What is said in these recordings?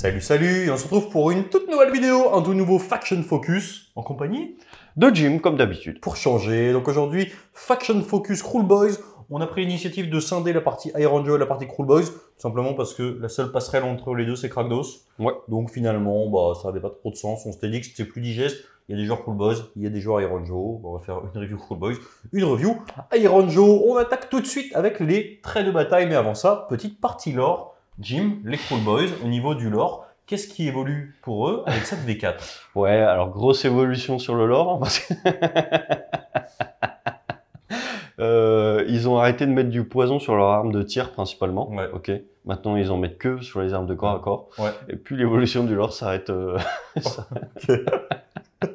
Salut, salut, et on se retrouve pour une toute nouvelle vidéo, un tout nouveau Faction Focus, en compagnie de Jim, comme d'habitude. Pour changer, donc aujourd'hui, Faction Focus Cruel Boys, on a pris l'initiative de scinder la partie Iron Joe et la partie Cruel Boys, simplement parce que la seule passerelle entre les deux, c'est Kragdos. Ouais. Donc finalement, bah, ça n'avait pas trop de sens, on s'était dit que c'était plus digeste, il y a des joueurs Cool Boys, il y a des joueurs Iron Joe, on va faire une review Cool Boys, une review Iron Joe, on attaque tout de suite avec les traits de bataille, mais avant ça, petite partie lore Jim, les Cool Boys, au niveau du lore, qu'est-ce qui évolue pour eux avec cette V4 Ouais, alors grosse évolution sur le lore. Euh, ils ont arrêté de mettre du poison sur leurs armes de tir principalement. Ok. Maintenant, ils en mettent que sur les armes de corps à corps. Et puis l'évolution du lore s'arrête. Euh,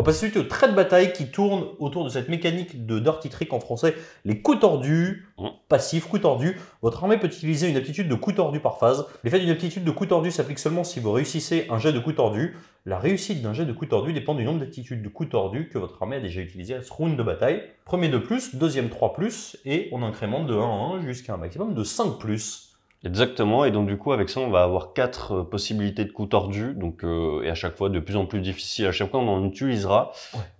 On passe passer au trait de bataille qui tourne autour de cette mécanique de Dirty en français, les coups tordus, mmh. passifs, coups tordus. Votre armée peut utiliser une aptitude de coups tordu par phase. L'effet d'une aptitude de coup tordu s'applique seulement si vous réussissez un jet de coups tordu. La réussite d'un jet de coups tordu dépend du nombre d'aptitudes de coups tordu que votre armée a déjà utilisé à ce round de bataille. Premier 2+, plus deuxième 3+, et on incrémente de 1 en 1 jusqu'à un maximum de 5+. Exactement, et donc du coup avec ça on va avoir quatre euh, possibilités de coups tordus, donc euh, et à chaque fois de plus en plus difficile, à chaque fois on en utilisera,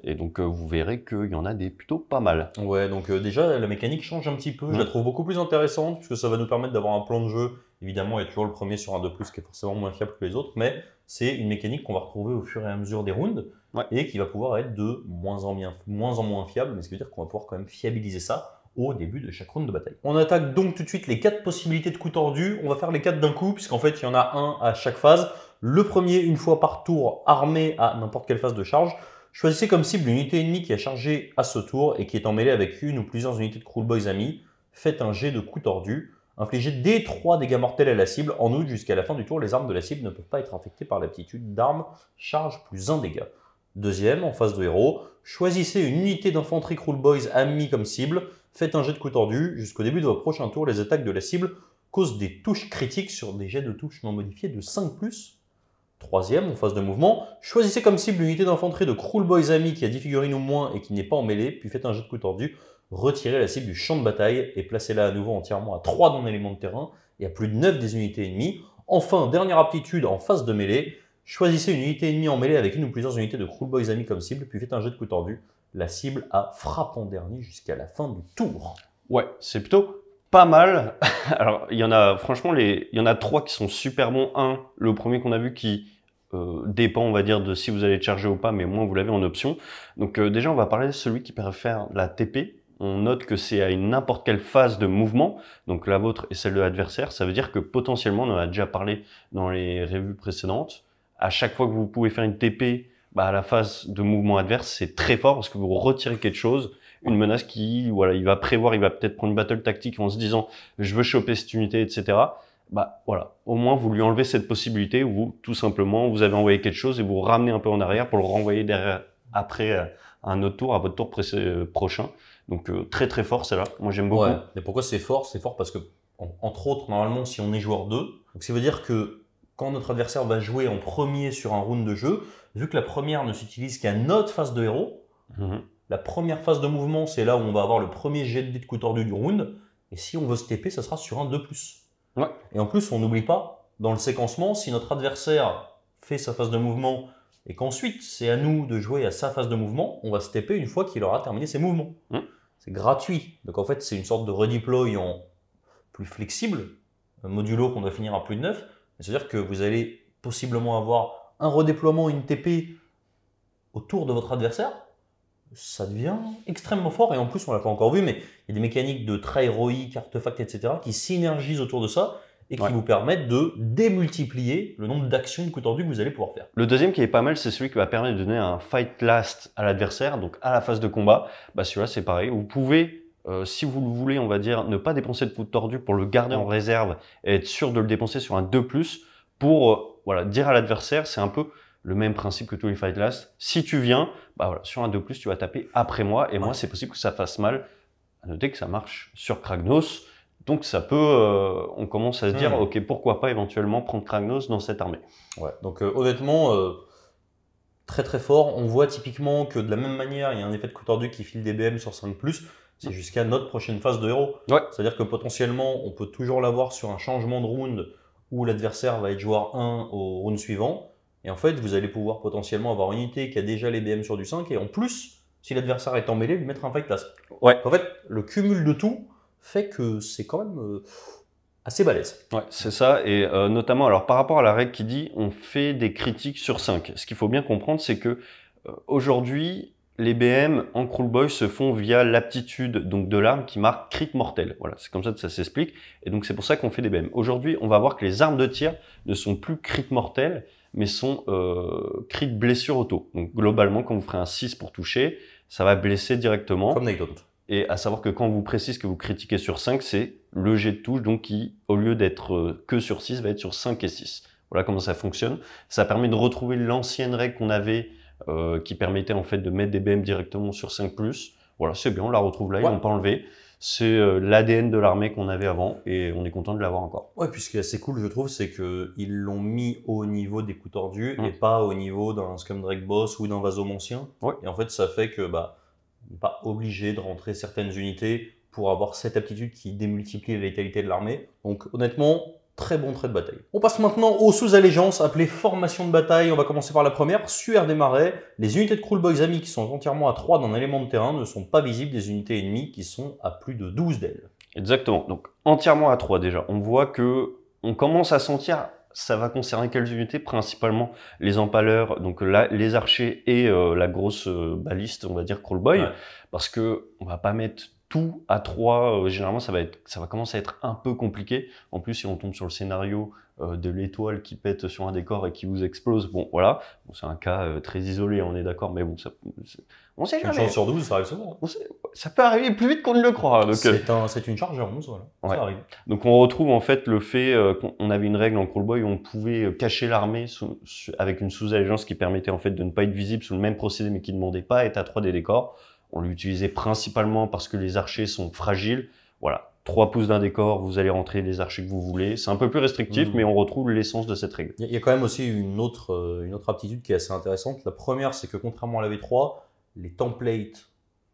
et donc euh, vous verrez qu'il y en a des plutôt pas mal. Ouais, donc déjà la mécanique change un petit peu, je la mm. trouve beaucoup plus intéressante, puisque ça va nous permettre d'avoir un plan de jeu, évidemment et toujours le premier sur un de plus qui est forcément moins fiable que les autres, mais c'est une mécanique qu'on va retrouver au fur et à mesure des rounds, et qui va pouvoir être de moins en, bien, moins, en moins fiable, mais ce qui veut dire qu'on va pouvoir quand même fiabiliser ça, au début de chaque round de bataille. On attaque donc tout de suite les quatre possibilités de coup tordu. On va faire les quatre d'un coup, puisqu'en fait, il y en a un à chaque phase. Le premier, une fois par tour, armé à n'importe quelle phase de charge. Choisissez comme cible une unité ennemie qui a chargé à ce tour et qui est emmêlée avec une ou plusieurs unités de Cruel Boys amis. Faites un jet de coup tordu. Infligez des 3 dégâts mortels à la cible. En outre, jusqu'à la fin du tour, les armes de la cible ne peuvent pas être affectées par l'aptitude d'armes charge plus 1 dégât. Deuxième, en phase de héros, choisissez une unité d'infanterie Cruel Boys amis comme cible Faites un jet de coup tordu. Jusqu'au début de votre prochain tour, les attaques de la cible causent des touches critiques sur des jets de touches non modifiés de 5 ⁇ Troisième, en phase de mouvement, choisissez comme cible l'unité d'infanterie de Cruel Boys Ami qui a 10 figurines ou moins et qui n'est pas en mêlée, puis faites un jet de coup tordu, retirez la cible du champ de bataille et placez-la à nouveau entièrement à 3 dans élément de terrain et à plus de 9 des unités ennemies. Enfin, dernière aptitude en phase de mêlée, choisissez une unité ennemie en mêlée avec une ou plusieurs unités de Cruel Boys Ami comme cible, puis faites un jet de coup tordu, la cible à frappant dernier jusqu'à la fin du tour. Ouais, c'est plutôt pas mal. Alors, il y en a, franchement, il y en a trois qui sont super bons. Un, le premier qu'on a vu qui euh, dépend, on va dire, de si vous allez charger ou pas, mais au moins vous l'avez en option. Donc, euh, déjà, on va parler de celui qui préfère la TP. On note que c'est à n'importe quelle phase de mouvement, donc la vôtre et celle de l'adversaire. Ça veut dire que potentiellement, on en a déjà parlé dans les revues précédentes. À chaque fois que vous pouvez faire une TP, bah, la phase de mouvement adverse, c'est très fort parce que vous retirez quelque chose, une menace qui, voilà, il va prévoir, il va peut-être prendre une battle tactique en se disant, je veux choper cette unité, etc. Bah voilà, au moins vous lui enlevez cette possibilité où tout simplement, vous avez envoyé quelque chose et vous, ramenez un peu en arrière pour le renvoyer derrière, après euh, un autre tour, à votre tour euh, prochain. Donc euh, très très fort celle-là, moi j'aime beaucoup. Ouais. pourquoi c'est fort C'est fort parce que, entre autres, normalement, si on est joueur 2, donc ça veut dire que quand notre adversaire va jouer en premier sur un round de jeu, vu que la première ne s'utilise qu'à notre phase de héros, mhm. la première phase de mouvement, c'est là où on va avoir le premier jet de dé de coup du round. Et si on veut se ça sera sur un 2 Et en plus, on n'oublie pas, dans le séquencement, si notre adversaire fait sa phase de mouvement et qu'ensuite c'est à nous de jouer à sa phase de mouvement, on va se une fois qu'il aura terminé ses mouvements. Mhm. C'est gratuit. Donc en fait, c'est une sorte de redeploy en plus flexible, un modulo qu'on doit finir à plus de 9 c'est-à-dire que vous allez possiblement avoir un redéploiement, une TP autour de votre adversaire, ça devient extrêmement fort. Et en plus, on l'a pas encore vu, mais il y a des mécaniques de très héroïques, artefacts, etc., qui synergisent autour de ça et qui vous permettent de démultiplier le nombre d'actions de coup tendu que vous allez pouvoir faire. Le deuxième qui est pas mal, c'est celui qui va permettre de donner un fight last à l'adversaire, donc à la phase de combat. Bah celui-là, c'est pareil. Vous pouvez euh, si vous le voulez, on va dire, ne pas dépenser de coups tordu pour le garder en réserve et être sûr de le dépenser sur un 2+, pour euh, voilà, dire à l'adversaire, c'est un peu le même principe que tous les last. Si tu viens, bah voilà, sur un 2+, tu vas taper après moi, et moi, c'est possible que ça fasse mal. À noter que ça marche sur Kragnos, donc ça peut, euh, on commence à se dire, ok, pourquoi pas éventuellement prendre Kragnos dans cette armée. Ouais. Donc honnêtement, très très fort. On voit typiquement que de la même manière, il y a un effet de coup tordu qui file des BM sur 5+ c'est jusqu'à notre prochaine phase de héros. C'est-à-dire que potentiellement, on peut toujours l'avoir sur un changement de round où l'adversaire va être joueur 1 au round suivant. Et en fait, vous allez pouvoir potentiellement avoir une unité qui a déjà les BM sur du 5 et en plus, si l'adversaire est emmêlé, lui mettre un fight class. Ouais. en fait, le cumul de tout fait que c'est quand même euh, assez balèze. Ouais, c'est ça. Et euh, notamment, alors par rapport à la règle qui dit on fait des critiques sur 5, ce qu'il faut bien comprendre, c'est que euh, aujourd'hui, les BM en Cruel boy se font via l'aptitude donc de l'arme qui marque crit mortel. Voilà, c'est comme ça que ça s'explique. Et donc c'est pour ça qu'on fait des BM. Aujourd'hui, on va voir que les armes de tir ne sont plus crit mortel, mais sont euh, crit blessure auto. Donc globalement, quand vous ferez un 6 pour toucher, ça va blesser directement. Comme Et à savoir que quand vous précise que vous critiquez sur 5, c'est le jet de touche, donc qui, au lieu d'être euh, que sur 6, va être sur 5 et 6. Voilà comment ça fonctionne. Ça permet de retrouver l'ancienne règle qu'on avait euh, qui permettait en fait de mettre des BM directement sur 5 ⁇ Voilà, c'est bien, on la retrouve là, ils l'ont pas enlevé. C'est euh, l'ADN de l'armée qu'on avait avant et on est content de l'avoir encore. Ouais, puisque c'est assez cool, je trouve, c'est que ils l'ont mis au niveau des coups tordus hum. et pas au niveau d'un Drake Boss ou d'un Vasomancien. Ouais. Et en fait, ça fait que bah, n'est pas obligé de rentrer certaines unités pour avoir cette aptitude qui démultiplie la vitalité de l'armée. Donc honnêtement, très bon trait de bataille. On passe maintenant aux sous-allégeances appelées formation de bataille. On va commencer par la première, suaire des marais. Les unités de boys amis qui sont entièrement à 3 d'un élément de terrain ne sont pas visibles des unités ennemies qui sont à plus de 12 d'elles. Exactement, donc entièrement à 3 déjà. On voit que on commence à sentir ça va concerner quelles unités Principalement les empaleurs, donc là les archers et euh, la grosse euh, baliste, on va dire Crawlboy, parce que on va pas mettre tout à trois, euh, généralement, ça va, être, ça va commencer à être un peu compliqué. En plus, si on tombe sur le scénario euh, de l'étoile qui pète sur un décor et qui vous explose, bon, voilà, c'est un cas euh, très isolé, on est d'accord, mais bon, ça, on sait jamais. sur 12, ça arrive souvent. Hein. ça peut arriver plus vite qu'on ne le croit. Hein, c'est, une charge à 11, voilà. Ça arrive. Donc, on retrouve en fait le fait qu'on avait une règle en Boy où on pouvait cacher l'armée avec une sous-allégeance qui permettait en fait de ne pas être visible sous le même procédé, mais qui ne demandait pas à être à 3 des décors. On l'utilisait principalement parce que les archers sont fragiles. Voilà, 3 pouces d'un décor, vous allez rentrer les archers que vous voulez. C'est un peu plus restrictif, mm. mais on retrouve l'essence de cette règle. Il y a quand même aussi une autre, euh, une autre aptitude qui est assez intéressante. La première, c'est que contrairement à la V3, les templates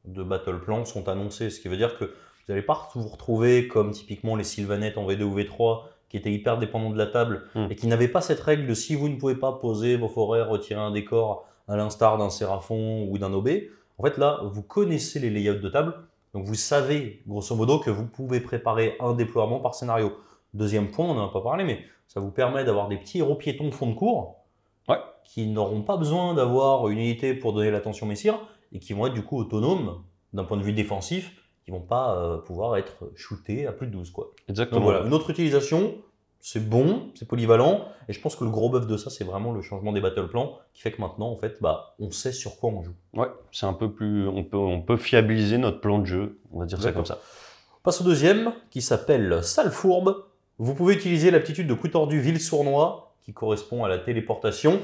de battle plan sont annoncés, ce qui veut dire que vous n'allez pas vous retrouver comme typiquement les Sylvanettes en V2 ou V3 qui étaient hyper dépendants de la table mm. et qui n'avaient pas cette règle de si vous ne pouvez pas poser vos forêts, retirer un décor à l'instar d'un Séraphon ou d'un Obé, en fait, là, vous connaissez les layouts de table, donc vous savez, grosso modo, que vous pouvez préparer un déploiement par scénario. Deuxième point, on n'en a pas parlé, mais ça vous permet d'avoir des petits héros piétons de fond de cours qui n'auront pas besoin d'avoir une unité pour donner l'attention messire et qui vont être du coup autonomes d'un point de vue défensif, qui vont pas euh, pouvoir être shootés à plus de 12. Quoi. Exactement. Donc voilà, une autre utilisation, c'est bon, c'est polyvalent. Et je pense que le gros bœuf de ça, c'est vraiment le changement des battle plans qui fait que maintenant, en fait, bah, on sait sur quoi on joue. Ouais, c'est un peu plus. On peut, on peut fiabiliser notre plan de jeu, on va dire ça comme ça. On passe au deuxième, qui s'appelle Salle Fourbe. Vous pouvez utiliser l'aptitude de coup tordu Ville-Sournois, qui correspond à la téléportation,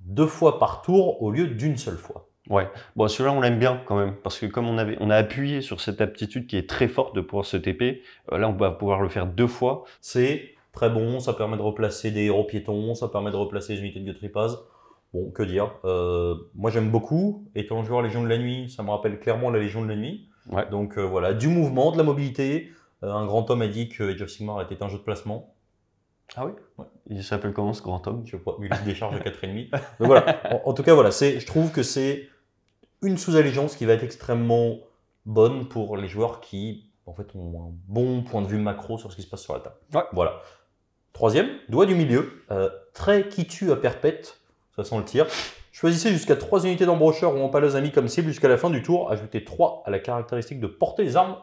deux fois par tour au lieu d'une seule fois. Ouais, bon, celui-là, on l'aime bien quand même, parce que comme on, avait, on a appuyé sur cette aptitude qui est très forte de pouvoir se TP, euh, là, on va pouvoir le faire deux fois. C'est très bon, ça permet de replacer des héros piétons, ça permet de replacer les unités de Gutripaz. Bon, que dire euh, Moi j'aime beaucoup, étant joueur Légion de la Nuit, ça me rappelle clairement la Légion de la Nuit. Donc euh, voilà, du mouvement, de la mobilité. Euh, un grand homme a dit que Age of Sigmar était un jeu de placement. Ah oui Il s'appelle comment ce grand homme Je sais pas, il décharge à 4,5. Donc voilà, en, tout cas voilà, je trouve que c'est une sous-allégeance qui va être extrêmement bonne pour les joueurs qui en fait, ont un bon point de vue macro sur ce qui se passe sur la table. Voilà. Troisième, doigt du milieu, euh, trait qui tue à perpète, ça sent le tir. Choisissez jusqu'à 3 unités d'embrocheur ou empaleuse amis comme cible jusqu'à la fin du tour. Ajoutez 3 à la caractéristique de porter des armes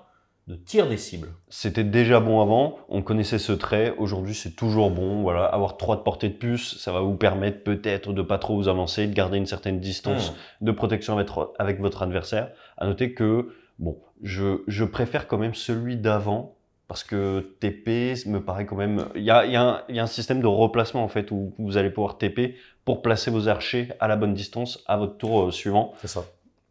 de tir des cibles. C'était déjà bon avant, on connaissait ce trait, aujourd'hui c'est toujours bon. Voilà, avoir 3 de portée de puce, ça va vous permettre peut-être de pas trop vous avancer, de garder une certaine distance hmm. de protection avec, votre adversaire. À noter que, bon, je préfère quand même celui d'avant parce que TP me paraît quand même. Il y a, un système de replacement en fait où vous allez pouvoir TP pour placer vos archers à la bonne distance à votre tour euh, suivant. C'est ça.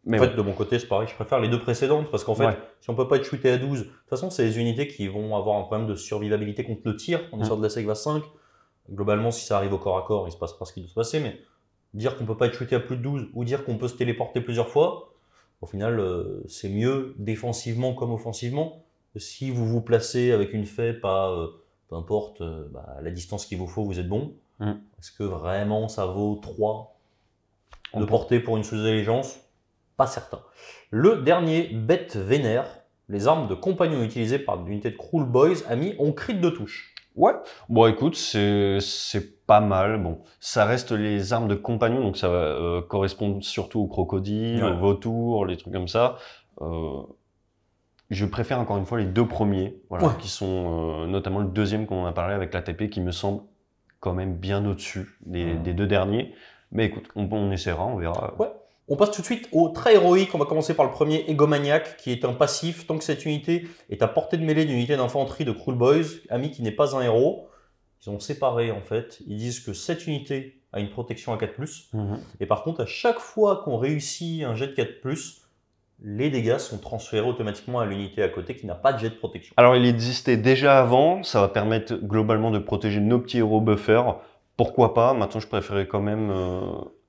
Mais en fait, de mon côté, c'est pareil, je préfère les deux précédentes parce qu'en fait, si on peut pas être shooté à 12, de toute façon, c'est les unités qui vont avoir un problème de survivabilité contre le tir. On est mmh. sur de la Segva 5. Globalement, si ça arrive au corps à corps, il se passe pas ce qui doit se passer, mais dire qu'on peut pas être shooté à plus de 12 ou dire qu'on peut se téléporter plusieurs fois, au final, euh, c'est mieux défensivement comme offensivement. Si vous vous placez avec une fée pas, euh, peu importe, euh, bah, la distance qu'il vous faut, vous êtes bon. Mm. Est-ce que vraiment ça vaut 3 de portée pour une sous-allégeance Pas certain. Le dernier, bête vénère, les armes de compagnon utilisées par l'unité de Cruel Boys, amis, ont crit de touche. Ouais, bon écoute, c'est pas mal. Bon, ça reste les armes de compagnon, donc ça euh, correspond surtout aux crocodiles, aux vautours, les trucs comme ça. Euh, je préfère encore une fois les deux premiers, qui sont euh, notamment le deuxième qu'on a parlé avec l'ATP, qui me semble quand même bien au-dessus des, hmm. deux derniers. Mais écoute, on, essaiera, on verra. Ouais. On passe tout de suite au très héroïque. On va commencer par le premier, Egomaniac, qui est un passif. Tant que cette unité est à portée de mêlée d'une unité d'infanterie de Cruel Boys, ami qui n'est pas un héros, ils ont séparé en fait. Ils disent que cette unité a une protection à 4+. Mhm. Et par contre, à chaque fois qu'on réussit un jet de 4+, les dégâts sont transférés automatiquement à l'unité à côté qui n'a pas de jet de protection. Alors il existait déjà avant, ça va permettre globalement de protéger nos petits héros buffers. Pourquoi pas Maintenant je préférais quand même euh,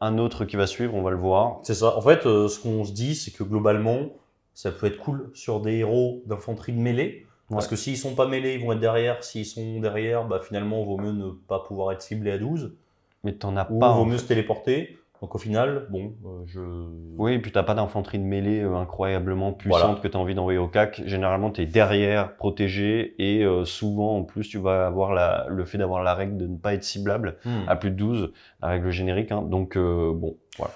un autre qui va suivre, on va le voir. C'est ça. En fait, euh, ce qu'on se dit, c'est que globalement, ça peut être cool sur des héros d'infanterie de mêlée. Parce que s'ils sont pas mêlés, ils vont être derrière. S'ils sont derrière, bah, finalement, il vaut mieux ne pas pouvoir être ciblé à 12. Mais t'en as pas. Vaut mieux se téléporter. Donc au final, bon, euh, je... Oui, et puis tu pas d'infanterie de mêlée euh, incroyablement puissante que tu as envie d'envoyer au CAC. Généralement, tu es derrière, protégé, et euh, souvent, en plus, tu vas avoir le fait d'avoir la règle de ne pas être ciblable hmm. à plus de 12, la règle générique. Hein. donc bon, voilà.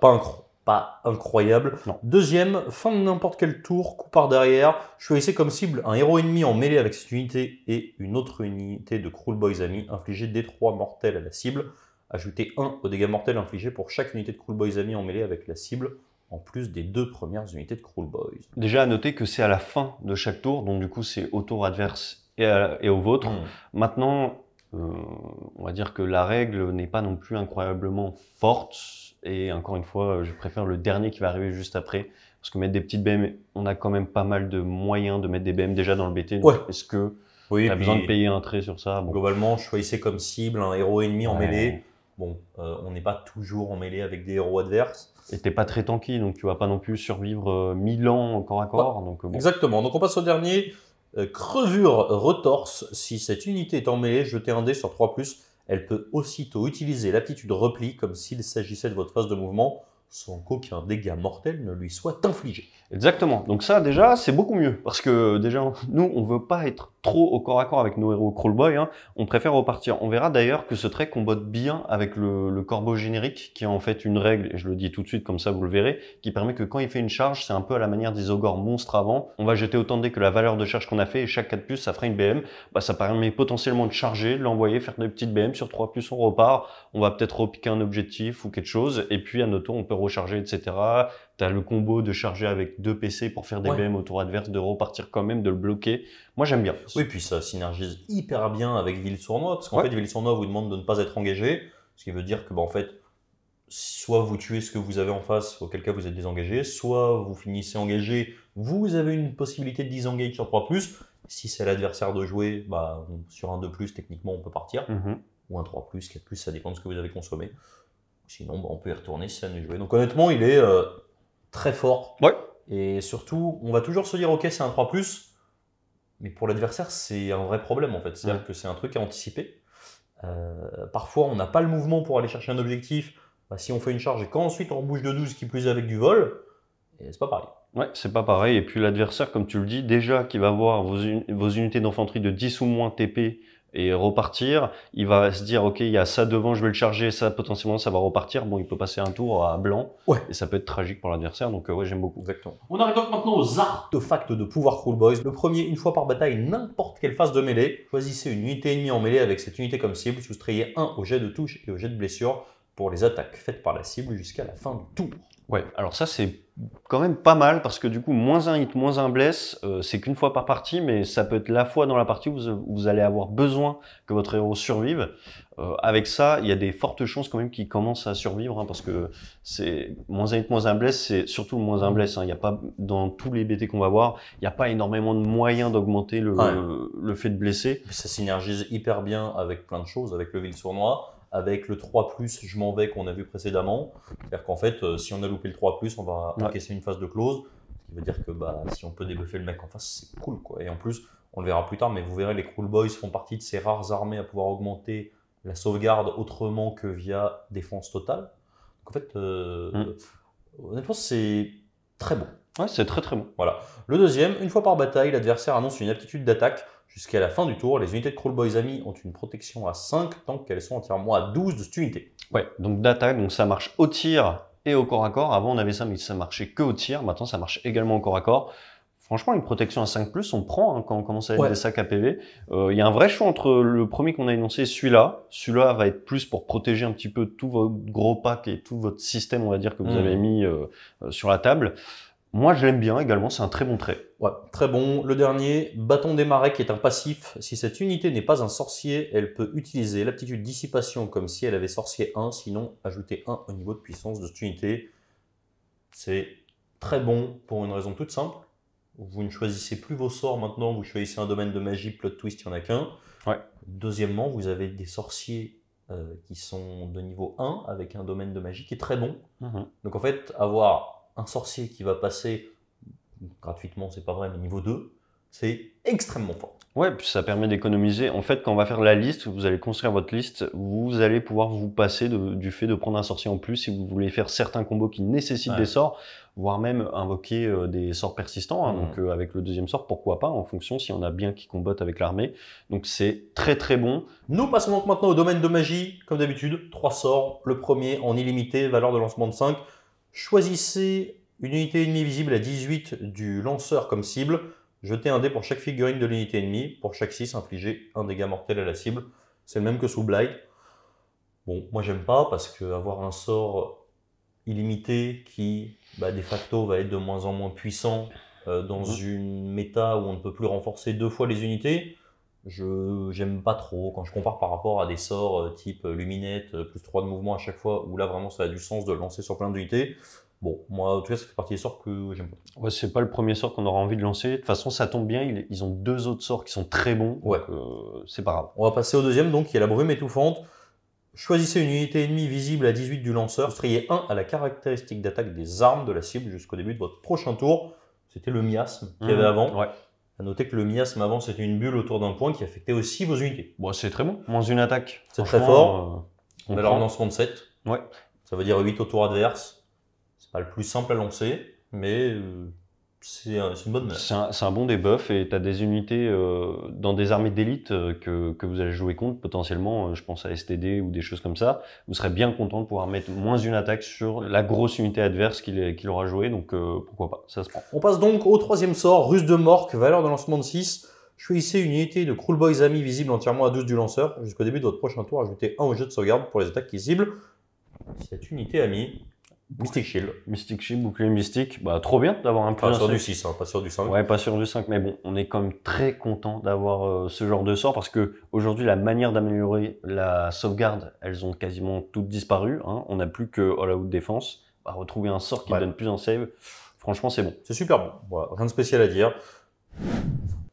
voilà. Pas, incroyable. Deuxième, fin de n'importe quel tour, coup par derrière, choisissez comme cible un héros ennemi en mêlée avec cette unité et une autre unité de Cruel Boys Amis, infliger des trois mortels à la cible. Ajouter 1 au dégât mortel infligé pour chaque unité de Cruel Boys amis en mêlée avec la cible, en plus des deux premières unités de Cruel Boys. Déjà à noter que c'est à la fin de chaque tour, donc du coup c'est au tour adverse et, et au vôtre. Hmm. Maintenant, euh, on va dire que la règle n'est pas non plus incroyablement forte, et encore une fois, je préfère le dernier qui va arriver juste après, parce que mettre des petites BM, on a quand même pas mal de moyens de mettre des BM déjà dans le BT, ouais. est-ce que... Oui, as besoin de payer un trait sur ça. Globalement, choisissez comme cible un héros ennemi en mêlée bon, euh, on n'est pas toujours mêlée avec des héros adverses. Et t'es pas très tanky, donc tu vas pas non plus survivre euh, mille ans corps à corps. Euh, exactement. Donc on passe au dernier. crevure retorse. Si cette unité est en mêlée, jetez un dé sur 3 Elle peut aussitôt utiliser l'aptitude repli comme s'il s'agissait de votre phase de mouvement sans qu'aucun dégât mortel ne lui soit infligé. Exactement. Donc ça, déjà, c'est beaucoup mieux. Parce que déjà, nous, on veut pas être trop au corps à corps avec nos héros Crawlboy. Hein. On préfère repartir. On verra d'ailleurs que ce trait combotte bien avec le, corbeau générique, qui est en fait une règle, et je le dis tout de suite, comme ça vous le verrez, qui permet que quand il fait une charge, c'est un peu à la manière des ogres monstres avant. On va jeter autant dès que la valeur de charge qu'on a fait, et chaque 4 plus ça fera une BM. Bah, ça permet potentiellement de charger, de l'envoyer, faire des petites BM. Sur 3 plus on repart. On va peut-être repiquer un objectif ou quelque chose. Et puis, à notre tour, on peut recharger, etc tu le combo de charger avec deux PC pour faire des BM BM autour adverse, de repartir quand même, de le bloquer. Moi, j'aime bien. Oui, puis ça synergise hyper bien avec Ville-Sournois, parce qu'en fait, Ville-Sournois vous demande de ne pas être engagé, ce qui veut dire que, bah, en fait, soit vous tuez ce que vous avez en face, auquel cas vous êtes désengagé, soit vous finissez engagé, vous avez une possibilité de disengage sur 3+, si c'est l'adversaire de jouer, bah, sur un 2+, techniquement, on peut partir, mhm. ou un 3+, 4+, ça dépend de ce que vous avez consommé. Sinon, bah, on peut y retourner si ça n'est Donc honnêtement, il est euh, très fort. Et surtout, on va toujours se dire, ok, c'est un 3 ⁇ mais pour l'adversaire, c'est un vrai problème en fait. C'est-à-dire que c'est un truc à anticiper. Euh, parfois, on n'a pas le mouvement pour aller chercher un objectif. Bah, si on fait une charge et qu'ensuite on bouge de 12, qui plus avec du vol, eh, c'est pas pareil. Ouais, c'est pas pareil. Et puis l'adversaire, comme tu le dis, déjà qui va voir vos, vos unités d'infanterie de 10 ou moins TP et repartir. Il va se dire, ok, il y a ça devant, je vais le charger, ça potentiellement, ça va repartir. Bon, il peut passer un tour à blanc, ouais. et ça peut être tragique pour l'adversaire. Donc, euh, ouais, j'aime beaucoup. Exactement. On arrive donc maintenant aux artefacts de pouvoir Cool Boys. Le premier, une fois par bataille, n'importe quelle phase de mêlée, choisissez une unité ennemie en mêlée avec cette unité comme cible, soustrayez un au jet de touche et au jet de blessure pour les attaques faites par la cible jusqu'à la fin du tour. Ouais, alors ça c'est quand même pas mal parce que du coup, moins un hit, moins un bless, euh, c'est qu'une fois par partie, mais ça peut être la fois dans la partie où vous, allez avoir besoin que votre héros survive. Euh, avec ça, il y a des fortes chances quand même qu'il commence à survivre hein, parce que c'est moins un hit, moins un bless, c'est surtout le moins un bless. Hein. Il n'y a pas dans tous les BT qu'on va voir, il n'y a pas énormément de moyens d'augmenter le, le, le, fait de blesser. Ça synergise hyper bien avec plein de choses, avec le ville sournois avec le 3 je m'en vais qu'on a vu précédemment. C'est-à-dire qu'en fait, euh, si on a loupé le 3 on va encaisser une phase de close. Ce qui veut dire que bah, si on peut débuffer le mec en face, c'est cool. Quoi. Et en plus, on le verra plus tard, mais vous verrez, les Cruel Boys font partie de ces rares armées à pouvoir augmenter la sauvegarde autrement que via défense totale. Donc en fait, euh, mm. euh, honnêtement, c'est très bon. Ouais, c'est très très bon. Voilà. Le deuxième, une fois par bataille, l'adversaire annonce une aptitude d'attaque Jusqu'à la fin du tour, les unités de Crawl Boys Amis ont une protection à 5 tant qu'elles sont entièrement à 12 de cette unité. Ouais, donc d'attaque, donc ça marche au tir et au corps à corps. Avant, on avait ça, mais ça marchait que au tir. Maintenant, ça marche également au corps à corps. Franchement, une protection à 5 plus, on prend hein, quand on commence à être des sacs à PV. Euh, il y a un vrai choix entre le premier qu'on a énoncé et celui-là. Celui-là va être plus pour protéger un petit peu tout votre gros pack et tout votre système, on va dire, que vous mm. avez mis euh, euh, sur la table. Moi, je l'aime bien également, c'est un très bon trait. Ouais, très bon. Le dernier, Bâton des Marais, qui est un passif. Si cette unité n'est pas un sorcier, elle peut utiliser l'aptitude Dissipation comme si elle avait sorcier 1, sinon ajouter 1 au niveau de puissance de cette unité. C'est très bon pour une raison toute simple. Vous ne choisissez plus vos sorts maintenant, vous choisissez un domaine de magie, plot twist, il n'y en a qu'un. Ouais. Deuxièmement, vous avez des sorciers euh, qui sont de niveau 1 avec un domaine de magie qui est très bon. Mhm. Donc en fait, avoir un sorcier qui va passer gratuitement, c'est pas vrai, mais niveau 2, c'est extrêmement fort. Ouais, ça permet d'économiser. En fait, quand on va faire la liste, vous allez construire votre liste, vous allez pouvoir vous passer du fait de prendre un sorcier en plus si vous voulez faire certains combos qui nécessitent des sorts, voire même invoquer euh, des sorts persistants. Hein. Mmh. Donc euh, avec le deuxième sort, pourquoi pas, en fonction si on a bien qui combattent avec l'armée. Donc c'est très très bon. Nous passons donc maintenant au domaine de magie, comme d'habitude, trois sorts. Le premier en illimité, valeur de lancement de 5. Choisissez une unité ennemie visible à 18 du lanceur comme cible. Jetez un dé pour chaque figurine de l'unité ennemie. Pour chaque 6, infligez un dégât mortel à la cible. C'est le même que sous Blight. Bon, moi j'aime pas parce qu'avoir un sort illimité qui, bah, de facto, va être de moins en moins puissant euh, dans mmh. une méta où on ne peut plus renforcer deux fois les unités, je j'aime pas trop quand je compare par rapport à des sorts euh, type euh, luminette euh, plus 3 de mouvement à chaque fois où là vraiment ça a du sens de lancer sur plein d'unités. Bon, moi en tout cas ça fait partie des sorts que j'aime pas. Ouais, c'est pas le premier sort qu'on aura envie de lancer. De toute façon, ça tombe bien, ils ont deux autres sorts qui sont très bons. Ouais, c'est pas grave. On va passer au deuxième donc il y a la brume étouffante. Choisissez une unité ennemie visible à 18 du lanceur. Triez 1 à la caractéristique d'attaque des armes de la cible jusqu'au début de votre prochain tour. C'était le miasme qu'il y avait mmh, avant. Ouais. À noter que le miasme avant, c'était une bulle autour d'un point qui affectait aussi vos unités. Bon, c'est très bon. Moins une attaque. C'est très fort. Euh, on a leur lancement de 7. Ouais. Ça veut dire 8 autour adverse. C'est pas le plus simple à lancer, mais euh, c'est un, une C'est un, bon debuff et t'as as des unités euh, dans des armées d'élite euh, que, que, vous allez jouer contre, potentiellement, euh, je pense à STD ou des choses comme ça. Vous serez bien content de pouvoir mettre moins une attaque sur la grosse unité adverse qu'il aura joué, donc pourquoi pas, ça se prend. On passe donc au troisième sort, Russe de Morque, valeur de lancement de 6. Je une unité de Cruel Boys Amis visible entièrement à 12 du lanceur. Jusqu'au début de votre prochain tour, ajoutez un au jeu de sauvegarde pour les attaques qui ciblent. Cette unité amie Mystic Shield. Mystic Shield, bouclier mystique. Bah, trop bien d'avoir un Pas sur du 6, hein, pas sûr du 5. Ouais, pas sur du 5, mais bon, on est quand même très content d'avoir euh, ce genre de sort parce que aujourd'hui, la manière d'améliorer la sauvegarde, elles ont quasiment toutes disparu. Hein. On n'a plus que All Out Défense. va bah, retrouver un sort qui donne plus en save, franchement, c'est bon. C'est super bon. rien de spécial à dire.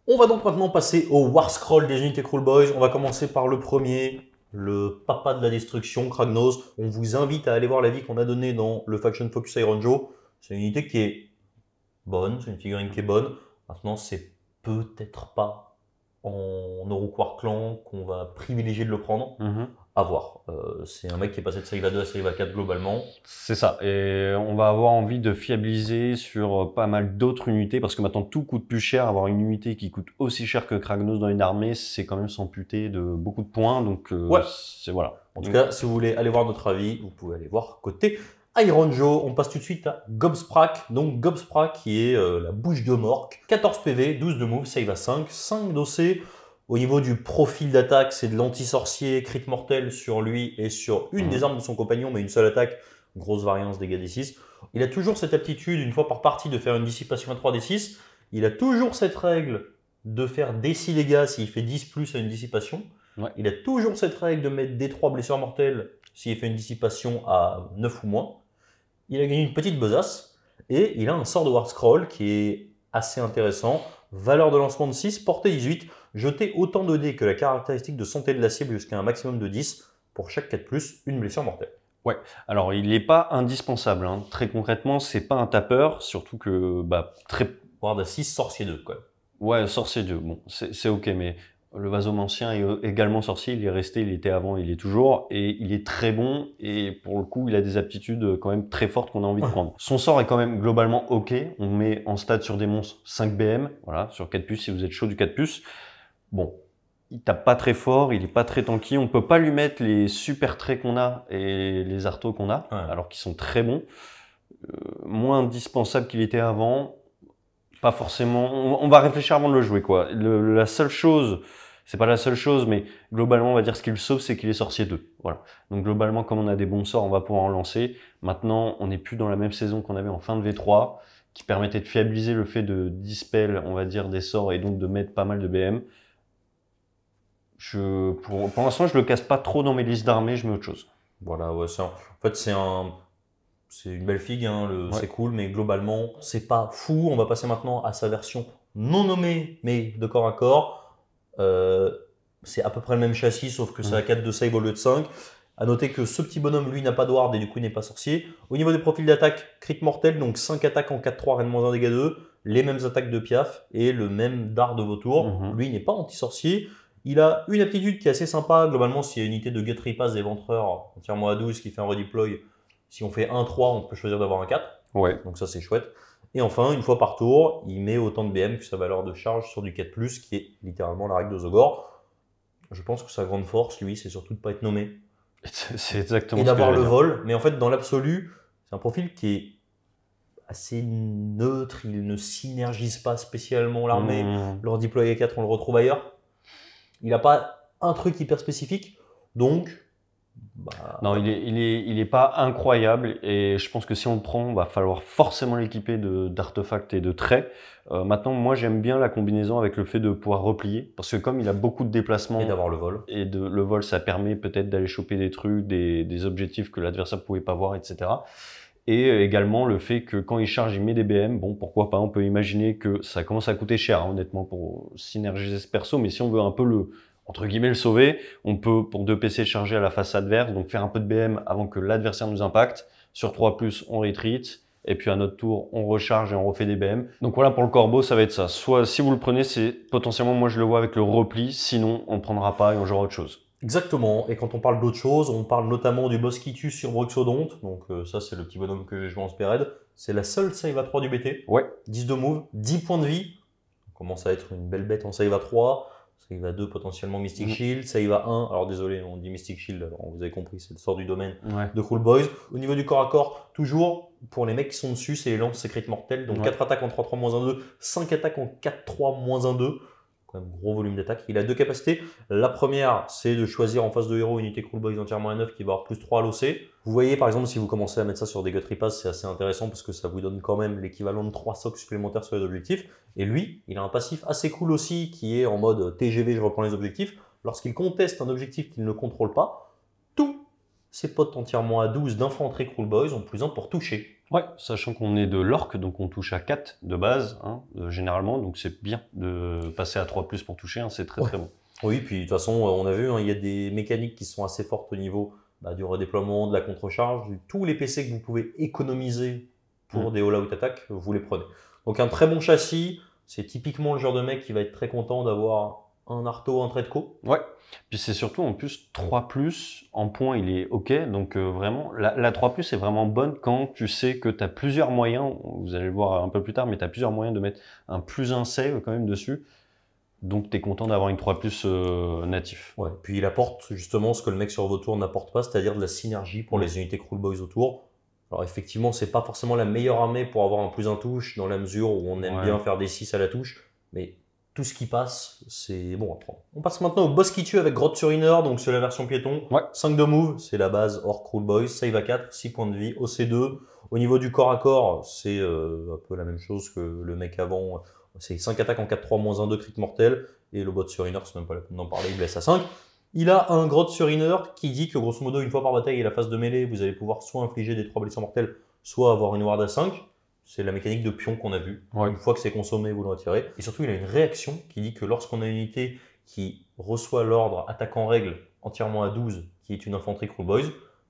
On va donc maintenant passer au War Scroll des unités Crawl Boys. On va commencer par le premier, le papa de la destruction, Kragnos. On vous invite à aller voir la vie qu'on a donnée dans le Faction Focus Iron Joe. C'est une unité qui est bonne, c'est une figurine qui est bonne. Maintenant, c'est peut-être pas en Oroquois Clan qu'on va privilégier de le prendre. Mhm à voir. Euh, c'est un mec qui est passé de Save 2 à Save 4 globalement. C'est ça. Et on va avoir envie de fiabiliser sur euh, pas mal d'autres unités parce que maintenant tout coûte plus cher. Avoir une unité qui coûte aussi cher que Kragnos dans une armée, c'est quand même s'amputer de beaucoup de points. Donc euh, ouais. c'est voilà. En tout cas, si vous voulez aller voir notre avis, vous pouvez aller voir côté Iron Joe. On passe tout de suite à Gobsprak. Donc Gobsprak qui est la bouche de Mork. 14 PV, 12 de move, save à 5, 5 d'OC. Au niveau du profil d'attaque, c'est de l'anti-sorcier, crit mortel sur lui et sur une des mhm. armes de son compagnon, mais une seule attaque, grosse variance dégâts des 6. Il a toujours cette aptitude, une fois par partie, de faire une dissipation à 3 des 6. Il a toujours cette règle de faire des 6 dégâts s'il fait 10 plus à une dissipation. Il a toujours cette règle de mettre des 3 blessures mortelles s'il fait une dissipation à 9 ou moins. Il a gagné une petite besace. Et il a un sort de War Scroll qui est assez intéressant. Valeur de lancement de 6, portée 18. Jeter autant de dés que la caractéristique de santé de la cible jusqu'à un maximum de 10 pour chaque 4+, une blessure mortelle. Ouais, alors il n'est pas indispensable. Hein. Très concrètement, c'est pas un tapeur, surtout que bah, très. Voire d'assis 6, sorcier 2, quoi. Ouais, sorcier 2, bon, c'est ok, mais le ancien est euh, également sorcier, il est resté, il était avant, il est toujours, et il est très bon, et pour le coup, il a des aptitudes quand même très fortes qu'on a envie de prendre. Son sort est quand même globalement ok, on met en stade sur des monstres 5 BM, voilà, sur 4 si vous êtes chaud du 4 bon, il tape pas très fort, il est pas très tanky. On peut pas lui mettre les super traits qu'on a et les artos qu'on a, alors qu'ils sont très bons. Euh, moins indispensable qu'il était avant. Pas forcément. On, va réfléchir avant de le jouer, quoi. la seule chose, c'est pas la seule chose, mais globalement, on va dire ce qu'il sauve, c'est qu'il est sorcier 2. Voilà. Donc globalement, comme on a des bons sorts, on va pouvoir en lancer. Maintenant, on n'est plus dans la même saison qu'on avait en fin de V3, qui permettait de fiabiliser le fait de dispel, on va dire, des sorts et donc de mettre pas mal de BM pour, pour l'instant, je le casse pas trop dans mes listes d'armées, je mets autre chose. Voilà, ouais, en fait, c'est c'est une belle figue, hein, c'est cool, mais globalement, c'est pas fou. On va passer maintenant à sa version non nommée, mais de corps à corps. Euh, c'est à peu près le même châssis, sauf que c'est à 4 de save au lieu de 5. À noter que ce petit bonhomme, lui, n'a pas de ward et du coup il n'est pas sorcier. Au niveau des profils d'attaque, crit mortel, donc 5 attaques en 4-3, rien de moins 1 dégâts 2, les mêmes attaques de piaf et le même dard de vautour. Mhm. lui, Lui n'est pas anti-sorcier. Il a une aptitude qui est assez sympa. Globalement, s'il y a une unité de gut repass des ventreurs entièrement à 12 qui fait un redeploy. Si on fait un 3 on peut choisir d'avoir un 4. Ouais. Donc ça, c'est chouette. Et enfin, une fois par tour, il met autant de BM que sa valeur de charge sur du 4+, qui est littéralement la règle de Zogor. Je pense que sa grande force, lui, c'est surtout de ne pas être nommé. C'est exactement Et d'avoir le vol. Mais en fait, dans l'absolu, c'est un profil qui est assez neutre, il ne synergise pas spécialement l'armée. Le mmh. Leur déployé 4, on le retrouve ailleurs il n'a pas un truc hyper spécifique. Donc. Bah, non, il n'est il est, pas incroyable et je pense que si on le prend, va falloir forcément l'équiper d'artefacts et de traits. Euh, maintenant, moi j'aime bien la combinaison avec le fait de pouvoir replier parce que comme il a beaucoup de déplacements. Et d'avoir le vol. Et le vol, ça permet peut-être d'aller choper des trucs, des, des objectifs que l'adversaire ne pouvait pas voir, etc et euh, également le fait que quand il charge, il met des BM. Bon, pourquoi pas On peut imaginer que ça commence à coûter cher, hein, honnêtement, pour synergiser ce perso. Mais si on veut un peu le entre guillemets le sauver, on peut pour deux PC charger à la face adverse, donc faire un peu de BM avant que l'adversaire nous impacte. Sur 3 on retreat. Et puis à notre tour, on recharge et on refait des BM. Donc voilà pour le corbeau, ça va être ça. Soit si vous le prenez, c'est potentiellement moi je le vois avec le repli, sinon on ne prendra pas et on jouera autre chose. Exactement. Et quand on parle d'autre choses on parle notamment du boss qui tue sur Bruxodonte. Donc euh, ça, c'est le petit bonhomme que je joue en Spared, C'est la seule save à 3 du BT. Ouais. 10 de move, 10 points de vie. On commence à être une belle bête en save à 3. Save à 2 potentiellement Mystic mm. Shield. Save à 1. Alors désolé, on dit Mystic Shield. vous avez compris, c'est le sort du domaine de Cool Boys. Au niveau du corps à corps, toujours pour les mecs qui sont dessus, c'est les lances secrètes mortelles. Donc 4 attaques en 3-3-1-2, 5 attaques en 4-3-1-2 quand même gros volume d'attaque. Il a deux capacités. La première, c'est de choisir en face de héros une unité cool Boys entièrement à 9 qui va avoir plus 3 à l'OC. Vous voyez par exemple si vous commencez à mettre ça sur des Guthrie Pass, c'est assez intéressant parce que ça vous donne quand même l'équivalent de 3 socs supplémentaires sur les objectifs. Et lui, il a un passif assez cool aussi qui est en mode TGV, je reprends les objectifs. Lorsqu'il conteste un objectif qu'il ne contrôle pas, ses potes entièrement à 12 d'infanterie Cruel Boys ont plus un pour toucher. Ouais, sachant qu'on est de l'orc, donc on touche à 4 de base, hein, euh, généralement, donc c'est bien de passer à 3 plus pour toucher, hein, c'est très très bon. Oui, puis de toute façon, euh, on a vu, hein, il y a des mécaniques qui sont assez fortes au niveau bah, du redéploiement, de la contrecharge, tous les PC que vous pouvez économiser pour mm. des all-out attaques, vous les prenez. Donc un très bon châssis, c'est typiquement le genre de mec qui va être très content d'avoir en arto, en trait de co. Ouais. Puis c'est surtout en plus 3 plus en point, il est OK. Donc euh, vraiment, la, 3 plus est vraiment bonne quand tu sais que tu as plusieurs moyens. Vous allez le voir un peu plus tard, mais tu as plusieurs moyens de mettre un plus un save quand même dessus. Donc tu es content d'avoir une 3 plus euh, natif. Ouais. Puis il apporte justement ce que le mec sur vos tours n'apporte pas, c'est-à-dire de la synergie pour les unités Cruel Boys autour. Alors effectivement, c'est pas forcément la meilleure armée pour avoir un plus un touche dans la mesure où on aime bien faire des 6 à la touche, mais tout ce qui passe, c'est bon à prendre. On passe maintenant au boss qui tue avec Grotte sur donc c'est la version piéton. 5 de move, c'est la base Or, Cruel Boys, save à 4, 6 points de vie, OC2. Au niveau du corps à corps, c'est euh, un peu la même chose que le mec avant. C'est 5 attaques en 4-3, moins 1 de crit mortel. Et le bot sur c'est même pas la peine d'en parler, il blesse à 5. Il a un Grotte sur qui dit que grosso modo, une fois par bataille et la phase de mêlée, vous allez pouvoir soit infliger des 3 blessures mortelles, soit avoir une ward à 5. C'est la mécanique de pion qu'on a vu, Une fois que c'est consommé, vous le retirez. Et surtout, il a une réaction qui dit que lorsqu'on a une unité qui reçoit l'ordre attaque en règle entièrement à 12, qui est une infanterie crew boys,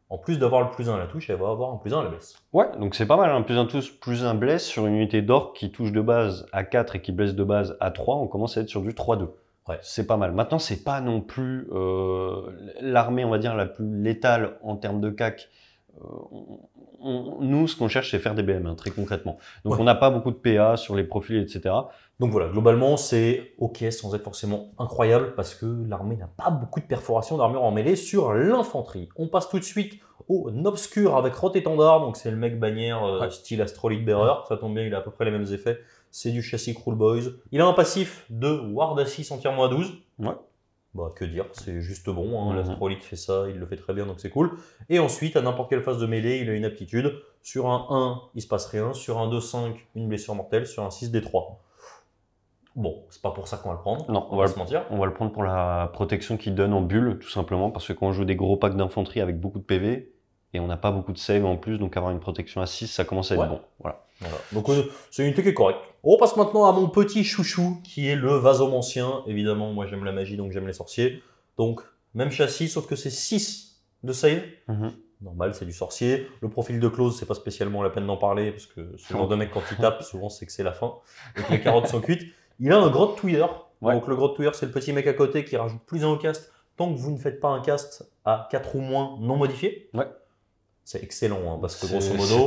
en plus d'avoir le plus 1 à la touche, elle va avoir un plus 1 à la blesse. Ouais, donc c'est pas mal, un plus 1 touche, plus 1 blesse sur une unité d'or qui touche de base à 4 et qui blesse de base à 3, on commence à être sur du 3-2. Ouais. C'est pas mal. Maintenant, c'est pas non plus euh, l'armée, on va dire, la plus létale en termes de CAC euh, on, nous, ce qu'on cherche, c'est faire des BM, hein, très concrètement. Donc, on n'a pas beaucoup de PA sur les profils, etc. Donc voilà, globalement, c'est OK sans être forcément incroyable parce que l'armée n'a pas beaucoup de perforations d'armure en mêlée sur l'infanterie. On passe tout de suite au Nobscur avec Rot Étendard, donc c'est le mec bannière euh, style Astrolite Bearer. Ça tombe bien, il a à peu près les mêmes effets. C'est du châssis Cruel Boys. Il a un passif de Ward 6 entièrement à 12. Ouais bah, que dire, c'est juste bon. Hein, mhm. fait ça, il le fait très bien, donc c'est cool. Et ensuite, à n'importe quelle phase de mêlée, il a une aptitude. Sur un 1, il se passe rien. Sur un 2-5, une blessure mortelle. Sur un 6, des 3. Bon, c'est pas pour ça qu'on va le prendre. Non, on, va, se mentir. On va le prendre pour la protection qu'il donne en bulle, tout simplement, parce que quand on joue des gros packs d'infanterie avec beaucoup de PV, et on n'a pas beaucoup de save en plus, donc avoir une protection à 6, ça commence à être bon. Voilà. Voilà. Donc euh, c'est une unité qui est correcte. On passe maintenant à mon petit chouchou qui est le ancien, Évidemment, moi j'aime la magie donc j'aime les sorciers. Donc même châssis sauf que c'est 6 de save. Mhm. Normal, c'est du sorcier. Le profil de close, c'est pas spécialement la peine d'en parler parce que ce genre de mec quand il tape, souvent c'est que c'est la fin et que les carottes sont Il a un grand touilleur. Donc le gros touilleur, c'est le petit mec à côté qui rajoute plus un au cast tant que vous ne faites pas un cast à 4 ou moins non modifié. Ouais. C'est excellent, hein, parce que grosso modo,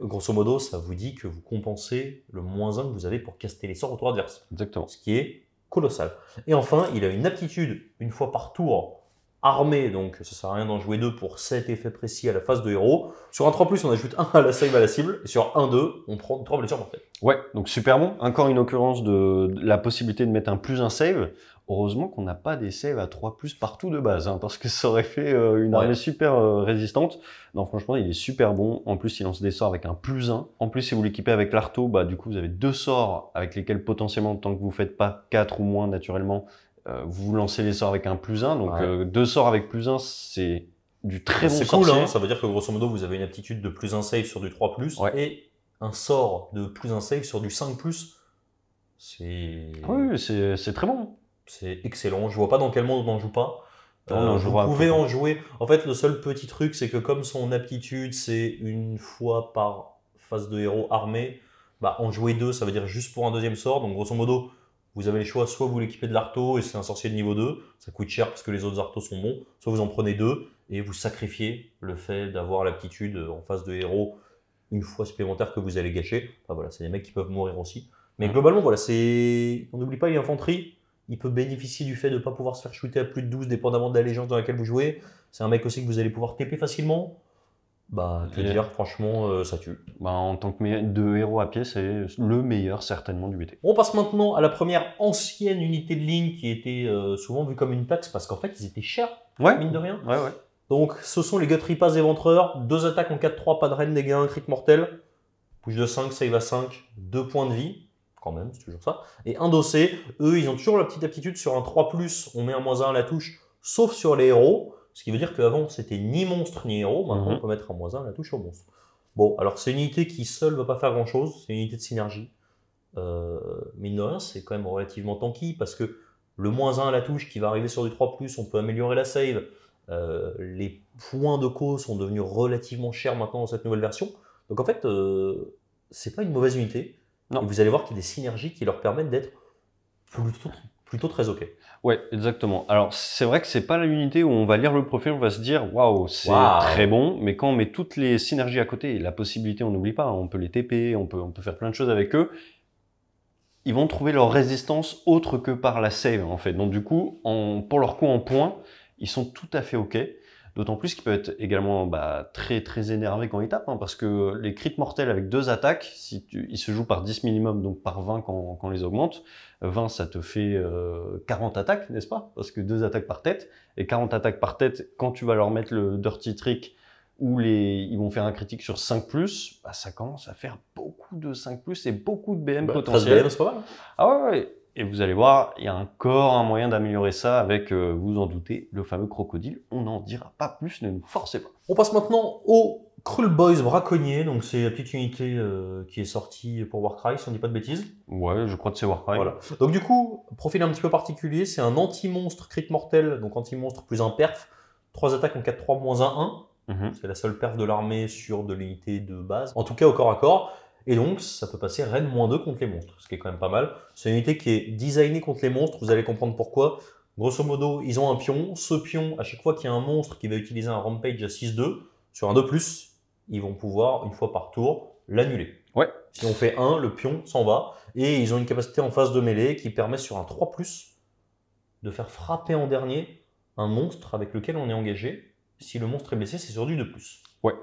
grosso modo, ça vous dit que vous compensez le moins 1 que vous avez pour caster les sorts au tour adverse. Exactement. Ce qui est colossal. Et enfin, il a une aptitude, une fois par tour, armée, donc ça sert à rien d'en jouer deux pour 7 effets précis à la phase de héros. Sur un 3+, on ajoute un à la save à la cible, et sur un 2, on prend 3 blessures mortelles. Ouais, donc super bon. Encore une occurrence de la possibilité de mettre un plus un save. Heureusement qu'on n'a pas des sèves à 3 plus partout de base, hein, parce que ça aurait fait euh, une arme super euh, résistante. Non, franchement, il est super bon. En plus, il lance des sorts avec un plus 1. En plus, si vous l'équipez avec l'arto, bah, du coup, vous avez deux sorts avec lesquels potentiellement, tant que vous ne faites pas 4 ou moins naturellement, euh, vous lancez les sorts avec un plus 1. Donc, deux sorts avec plus 1, c'est du très bon cool, hein, ça veut dire que grosso modo, vous avez une aptitude de plus 1 save sur du 3 plus et un sort de plus 1 save sur du 5 plus. C'est. Ah oui, c'est très bon. C'est excellent. Je vois pas dans quel monde on n'en joue pas. Euh, vous pouvez en jouer. En fait, le seul petit truc, c'est que comme son aptitude, c'est une fois par phase de héros armé, bah, en jouer deux, ça veut dire juste pour un deuxième sort. Donc, grosso modo, vous avez les choix soit vous l'équipez de l'arto et c'est un sorcier de niveau 2, ça coûte cher parce que les autres Arto sont bons, soit vous en prenez deux et vous sacrifiez le fait d'avoir l'aptitude en phase de héros une fois supplémentaire que vous allez gâcher. Enfin, voilà, c'est des mecs qui peuvent mourir aussi. Mais globalement, voilà, c'est. On n'oublie pas l'infanterie, il peut bénéficier du fait de ne pas pouvoir se faire shooter à plus de 12, dépendamment de l'allégeance dans laquelle vous jouez. C'est un mec aussi que vous allez pouvoir TP facilement. Bah, que dire, franchement, euh, ça tue. Bah, en tant que de héros à pied, c'est le meilleur, certainement, du BT. On passe maintenant à la première ancienne unité de ligne qui était euh, souvent vue comme une taxe parce qu'en fait, ils étaient chers, mine de rien. Ouais, Donc, ce sont les Guthrie et éventreurs, deux attaques en 4-3, pas de reine, dégâts un crit mortel, push de 5, save à 5, 2 points de vie quand même, c'est toujours ça. Et dossier, eux, ils ont toujours la petite aptitude sur un 3, on met un moins 1 à la touche, sauf sur les héros. Ce qui veut dire qu'avant, c'était ni monstre ni héros. Maintenant, mhm. on peut mettre un moins 1 à la touche au monstre. Bon, alors c'est une unité qui seule ne va pas faire grand chose, c'est une unité de synergie. Euh, mine c'est quand même relativement tanky parce que le moins 1 à la touche qui va arriver sur du 3, on peut améliorer la save. Euh, les points de co sont devenus relativement chers maintenant dans cette nouvelle version. Donc en fait, euh, c'est pas une mauvaise unité. Non. vous allez voir qu'il y a des synergies qui leur permettent d'être plutôt, très OK. Ouais, exactement. Alors, c'est vrai que c'est pas la l'unité où on va lire le profil, on va se dire waouh, c'est très bon, mais quand on met toutes les synergies à côté, la possibilité, on n'oublie pas, on peut les TP, on peut, on peut faire plein de choses avec eux, ils vont trouver leur résistance autre que par la save en fait. Donc, du coup, pour leur coup en point, ils sont tout à fait OK. D'autant plus qu'il peut être également bah, très très énervé quand il tape, hein, parce que les crits mortels avec deux attaques, si ils se jouent par 10 minimum, donc par 20 quand, quand on les augmente. 20, euh, ça te fait 40 euh, attaques, n'est-ce pas Parce que deux attaques par tête, et 40 attaques par tête, quand tu vas leur mettre le dirty trick, où les, ils vont faire un critique sur 5 bah ça commence à faire beaucoup de 5 et beaucoup de BM bah, potentiel. BM, c'est pas mal. Hein. Ah ouais, ouais. Et vous allez voir, il y a encore un moyen d'améliorer ça avec, euh, vous en doutez, le fameux crocodile. On n'en dira pas plus, ne nous forcez pas. On passe maintenant au Krull Boys braconnier, donc c'est la petite unité euh, qui est sortie pour Warcry, si on ne dit pas de bêtises. Ouais, je crois que c'est Warcry. Voilà. Donc du coup, profil un petit peu particulier, c'est un anti-monstre crit mortel, donc anti-monstre plus un perf. 3 attaques en 4-3-1-1. Mhm. C'est la seule perf de l'armée sur de l'unité de base, en tout cas au corps à corps. Et donc, ça peut passer ren 2 contre les monstres, ce qui est quand même pas mal. C'est une unité qui est designée contre les monstres, vous allez comprendre pourquoi. Grosso modo, ils ont un pion. Ce pion, à chaque fois qu'il y a un monstre qui va utiliser un rampage à 6-2, sur un 2+, ils vont pouvoir, une fois par tour, l'annuler. Ouais. Si on fait 1, le pion s'en va. Et ils ont une capacité en phase de mêlée qui permet sur un 3 de faire frapper en dernier un monstre avec lequel on est engagé. Si le monstre est blessé, c'est sur du 2 Ouais.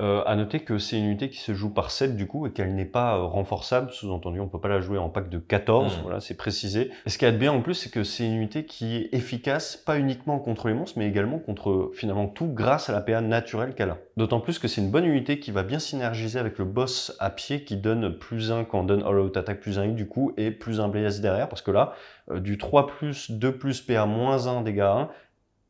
Euh, à noter que c'est une unité qui se joue par 7 du coup et qu'elle n'est pas euh, renforçable, sous-entendu on peut pas la jouer en pack de 14, hmm. voilà, c'est précisé. Et ce qui est a bien en plus, c'est que c'est une unité qui est efficace pas uniquement contre les monstres, mais également contre finalement tout grâce à la PA naturelle qu'elle a. D'autant plus que c'est une bonne unité qui va bien synergiser avec le boss à pied qui donne plus 1 quand on donne All Out Attack plus 1 du coup et plus 1 Blaze derrière parce que là, euh, du 3+, plus, 2+, plus, PA moins 1 dégâts 1,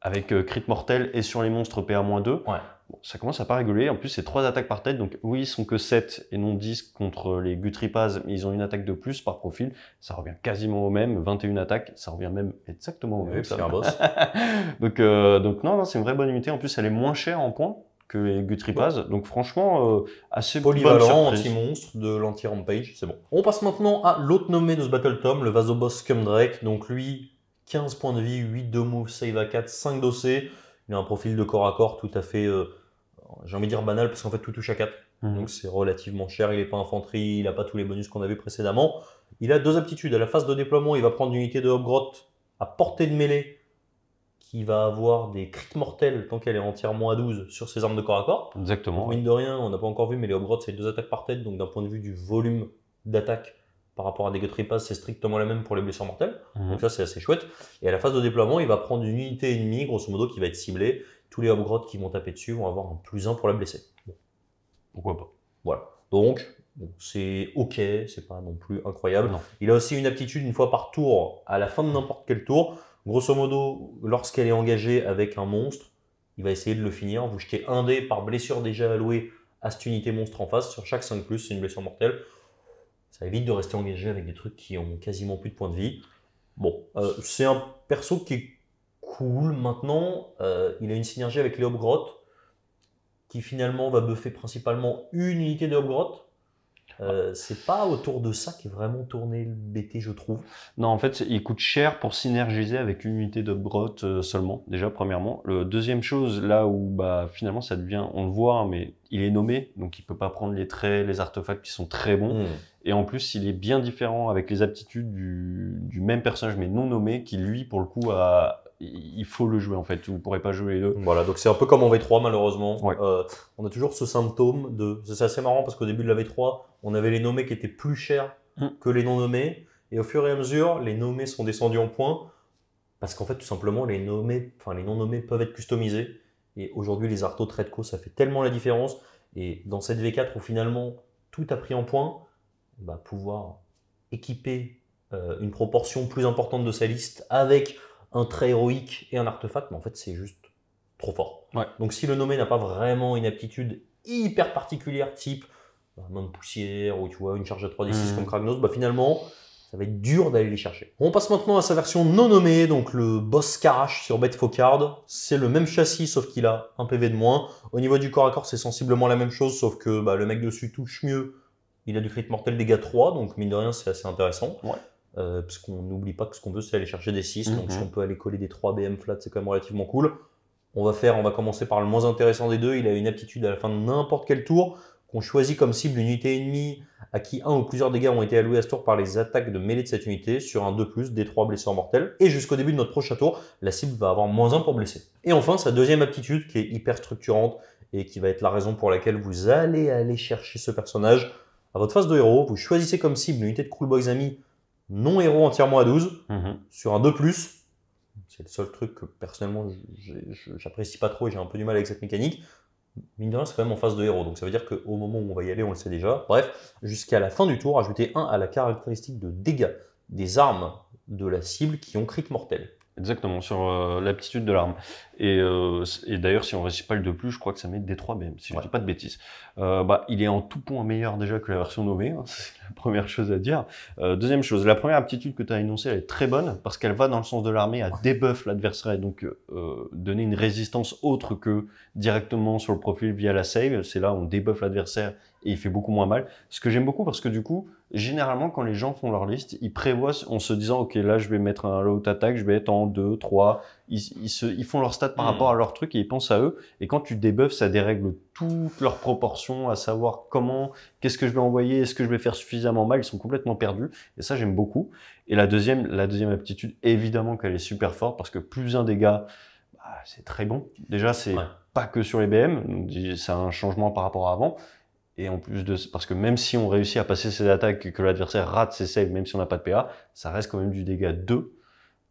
avec crit mortel et sur les monstres PA-2, ouais ça commence à pas réguler, En plus, c'est 3 attaques par tête. Donc oui, ils sont que 7 et non 10 contre les Gutripaz, mais ils ont une attaque de plus par profil. Ça revient quasiment au même. 21 attaques, ça revient même exactement au même. Oui, Un boss. donc, euh, donc non, c'est une vraie bonne unité. En plus, elle est moins chère en points que les Gutripaz. Donc franchement, euh, assez Polyvalent, anti-monstre, de l'anti-rampage, c'est bon. On passe maintenant à l'autre nommé de ce Battle Tom, le Vasoboss Scumdrake. Donc lui, 15 points de vie, 8 de move, save à 4, 5 dossiers. Il a un profil de corps à corps tout à fait... Euh, j'ai envie de dire banal parce qu'en fait tout touche à 4. Mhm. Donc c'est relativement cher, il n'est pas infanterie, il n'a pas tous les bonus qu'on avait précédemment. Il a deux aptitudes. À la phase de déploiement, il va prendre une unité de grotte à portée de mêlée qui va avoir des crits mortels tant qu'elle est entièrement à 12 sur ses armes de corps à corps. Exactement. mine de rien, on n'a pas encore vu, mais les grottes c'est deux attaques par tête, donc d'un point de vue du volume d'attaque par rapport à des guerriers c'est strictement la même pour les blessures mortelles. Mhm. Donc ça, c'est assez chouette. Et à la phase de déploiement, il va prendre une unité ennemie, grosso modo, qui va être ciblée tous les home qui vont taper dessus vont avoir un plus 1 pour la blesser. Pourquoi pas Voilà. Donc, c'est ok, c'est pas non plus incroyable. Il a aussi une aptitude une fois par tour, à la fin de n'importe quel tour. Grosso modo, lorsqu'elle est engagée avec un monstre, il va essayer de le finir. Vous jetez un dé par blessure déjà allouée à cette unité monstre en face. Sur chaque 5, c'est une blessure mortelle. Ça évite de rester engagé avec des trucs qui ont quasiment plus de points de vie. Bon, euh, c'est un perso qui est cool. Maintenant, euh, il a une synergie avec les Hobgrottes, qui finalement va buffer principalement une unité de Hobgrottes. Euh, c'est pas autour de ça qui est vraiment tourné le BT, je trouve. Non, en fait, il coûte cher pour synergiser avec une unité de grotte euh, seulement, déjà, premièrement. Le deuxième chose, là où bah, finalement ça devient, on le voit, hein, mais il est nommé, donc il peut pas prendre les traits, les artefacts qui sont très bons. Hmm. Et en plus, il est bien différent avec les aptitudes du, même personnage, mais non nommé, qui lui, pour le coup, a, il faut le jouer en fait, vous ne pourrez pas jouer les deux. Voilà, donc c'est un peu comme en V3 malheureusement. Euh, on a toujours ce symptôme de. C'est assez marrant parce qu'au début de la V3, on avait les nommés qui étaient plus chers mm. que les non nommés. Et au fur et à mesure, les nommés sont descendus en point parce qu'en fait, tout simplement, les, nommés, enfin, les non nommés peuvent être customisés. Et aujourd'hui, les Arto Tredco, ça fait tellement la différence. Et dans cette V4 où finalement tout a pris en point, va bah, pouvoir équiper euh, une proportion plus importante de sa liste avec un trait héroïque et un artefact, mais en fait, c'est juste trop fort. Donc, si le nommé n'a pas vraiment une aptitude hyper particulière, type main de poussière ou tu vois, une charge à 3d6 hmm. comme Kragnos, bah, finalement, ça va être dur d'aller les chercher. On passe maintenant à sa version non nommée, donc le Boss Karash sur Bête Focard. C'est le même châssis, sauf qu'il a un PV de moins. Au niveau du corps à corps, c'est sensiblement la même chose, sauf que bah, le mec dessus touche mieux. Il a du crit mortel dégâts 3, donc mine de rien, c'est assez intéressant. Euh, parce qu'on n'oublie pas que ce qu'on veut, c'est aller chercher des 6. Donc, mhm. si on peut aller coller des 3 BM flat, c'est quand même relativement cool. On va faire, on va commencer par le moins intéressant des deux. Il a une aptitude à la fin de n'importe quel tour, qu'on choisit comme cible une unité ennemie à qui un ou plusieurs dégâts ont été alloués à ce tour par les attaques de mêlée de cette unité sur un 2+, des 3 blessés en mortel. Et jusqu'au début de notre prochain tour, la cible va avoir moins 1 pour blesser. Et enfin, sa deuxième aptitude qui est hyper structurante et qui va être la raison pour laquelle vous allez aller chercher ce personnage à votre phase de héros. Vous choisissez comme cible une unité de cool Boys Amis non-héros entièrement à 12, mhm. sur un 2 ⁇ c'est le seul truc que personnellement j'apprécie pas trop et j'ai un peu du mal avec cette mécanique. Mine de rien, c'est quand même en phase de héros, donc ça veut dire qu'au moment où on va y aller, on le sait déjà. Bref, jusqu'à la fin du tour, ajouter 1 à la caractéristique de dégâts des armes de la cible qui ont crit mortel. Exactement, sur euh, l'aptitude de l'arme. Euh, et, d'ailleurs, si on réussit pas le 2+, je crois que ça met des 3 même, si je dis pas de bêtises. Euh, bah, il est en tout point meilleur déjà que la version nommée, hein, c'est la première chose à dire. deuxième chose, la première aptitude que tu as énoncée, elle est très bonne, parce qu'elle va dans le sens de l'armée à débuff l'adversaire, et donc donner une résistance autre que directement sur le profil via la save. C'est là, on débuff l'adversaire, et il fait beaucoup moins mal. Ce que j'aime beaucoup parce que du coup, généralement, quand les gens font leur liste, ils prévoient en se disant, OK, là, je vais mettre un lot attack, je vais être en 2, 3. Ils, ils, se, ils font leur stade par hmm. rapport à leur truc et ils pensent à eux. Et quand tu débuffes, ça dérègle toutes leurs proportions, à savoir comment, qu'est-ce que je vais envoyer, est-ce que je vais faire suffisamment mal. Ils sont complètement perdus. Et ça, j'aime beaucoup. Et la deuxième, la deuxième aptitude, évidemment qu'elle est super forte parce que plus un dégât, bah, c'est très bon. Déjà, c'est pas que sur les BM. C'est un changement par rapport à avant. Et en plus de parce que même si on réussit à passer ses attaques et que l'adversaire rate ses saves, même si on n'a pas de PA, ça reste quand même du dégât 2.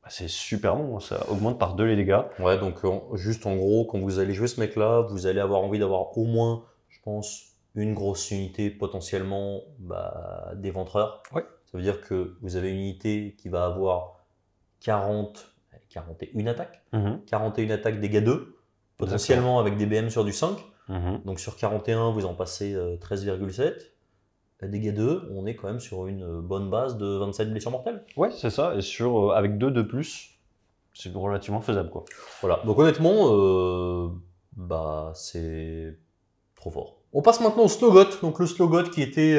Bah, c'est super bon, ça augmente par 2 les dégâts. Ouais, donc juste en gros, quand vous allez jouer ce mec-là, vous allez avoir envie d'avoir au moins, je pense, une grosse unité potentiellement bah, d'éventreur. Ouais. Ça veut dire que vous avez une unité qui va avoir 40, 41 attaques, 41 mhm. attaques dégâts 2, potentiellement avec des BM sur du 5. Mhm. Donc sur 41, vous en passez 13,7. Euh, la dégâts 2, on est quand même sur une euh, bonne base de 27 blessures mortelles. Ouais, c'est ça. Et sur, euh, avec 2 de plus, c'est relativement faisable. quoi. Voilà. Donc honnêtement, bah, c'est trop fort. On passe maintenant au Slogoth. Donc le Slogoth qui était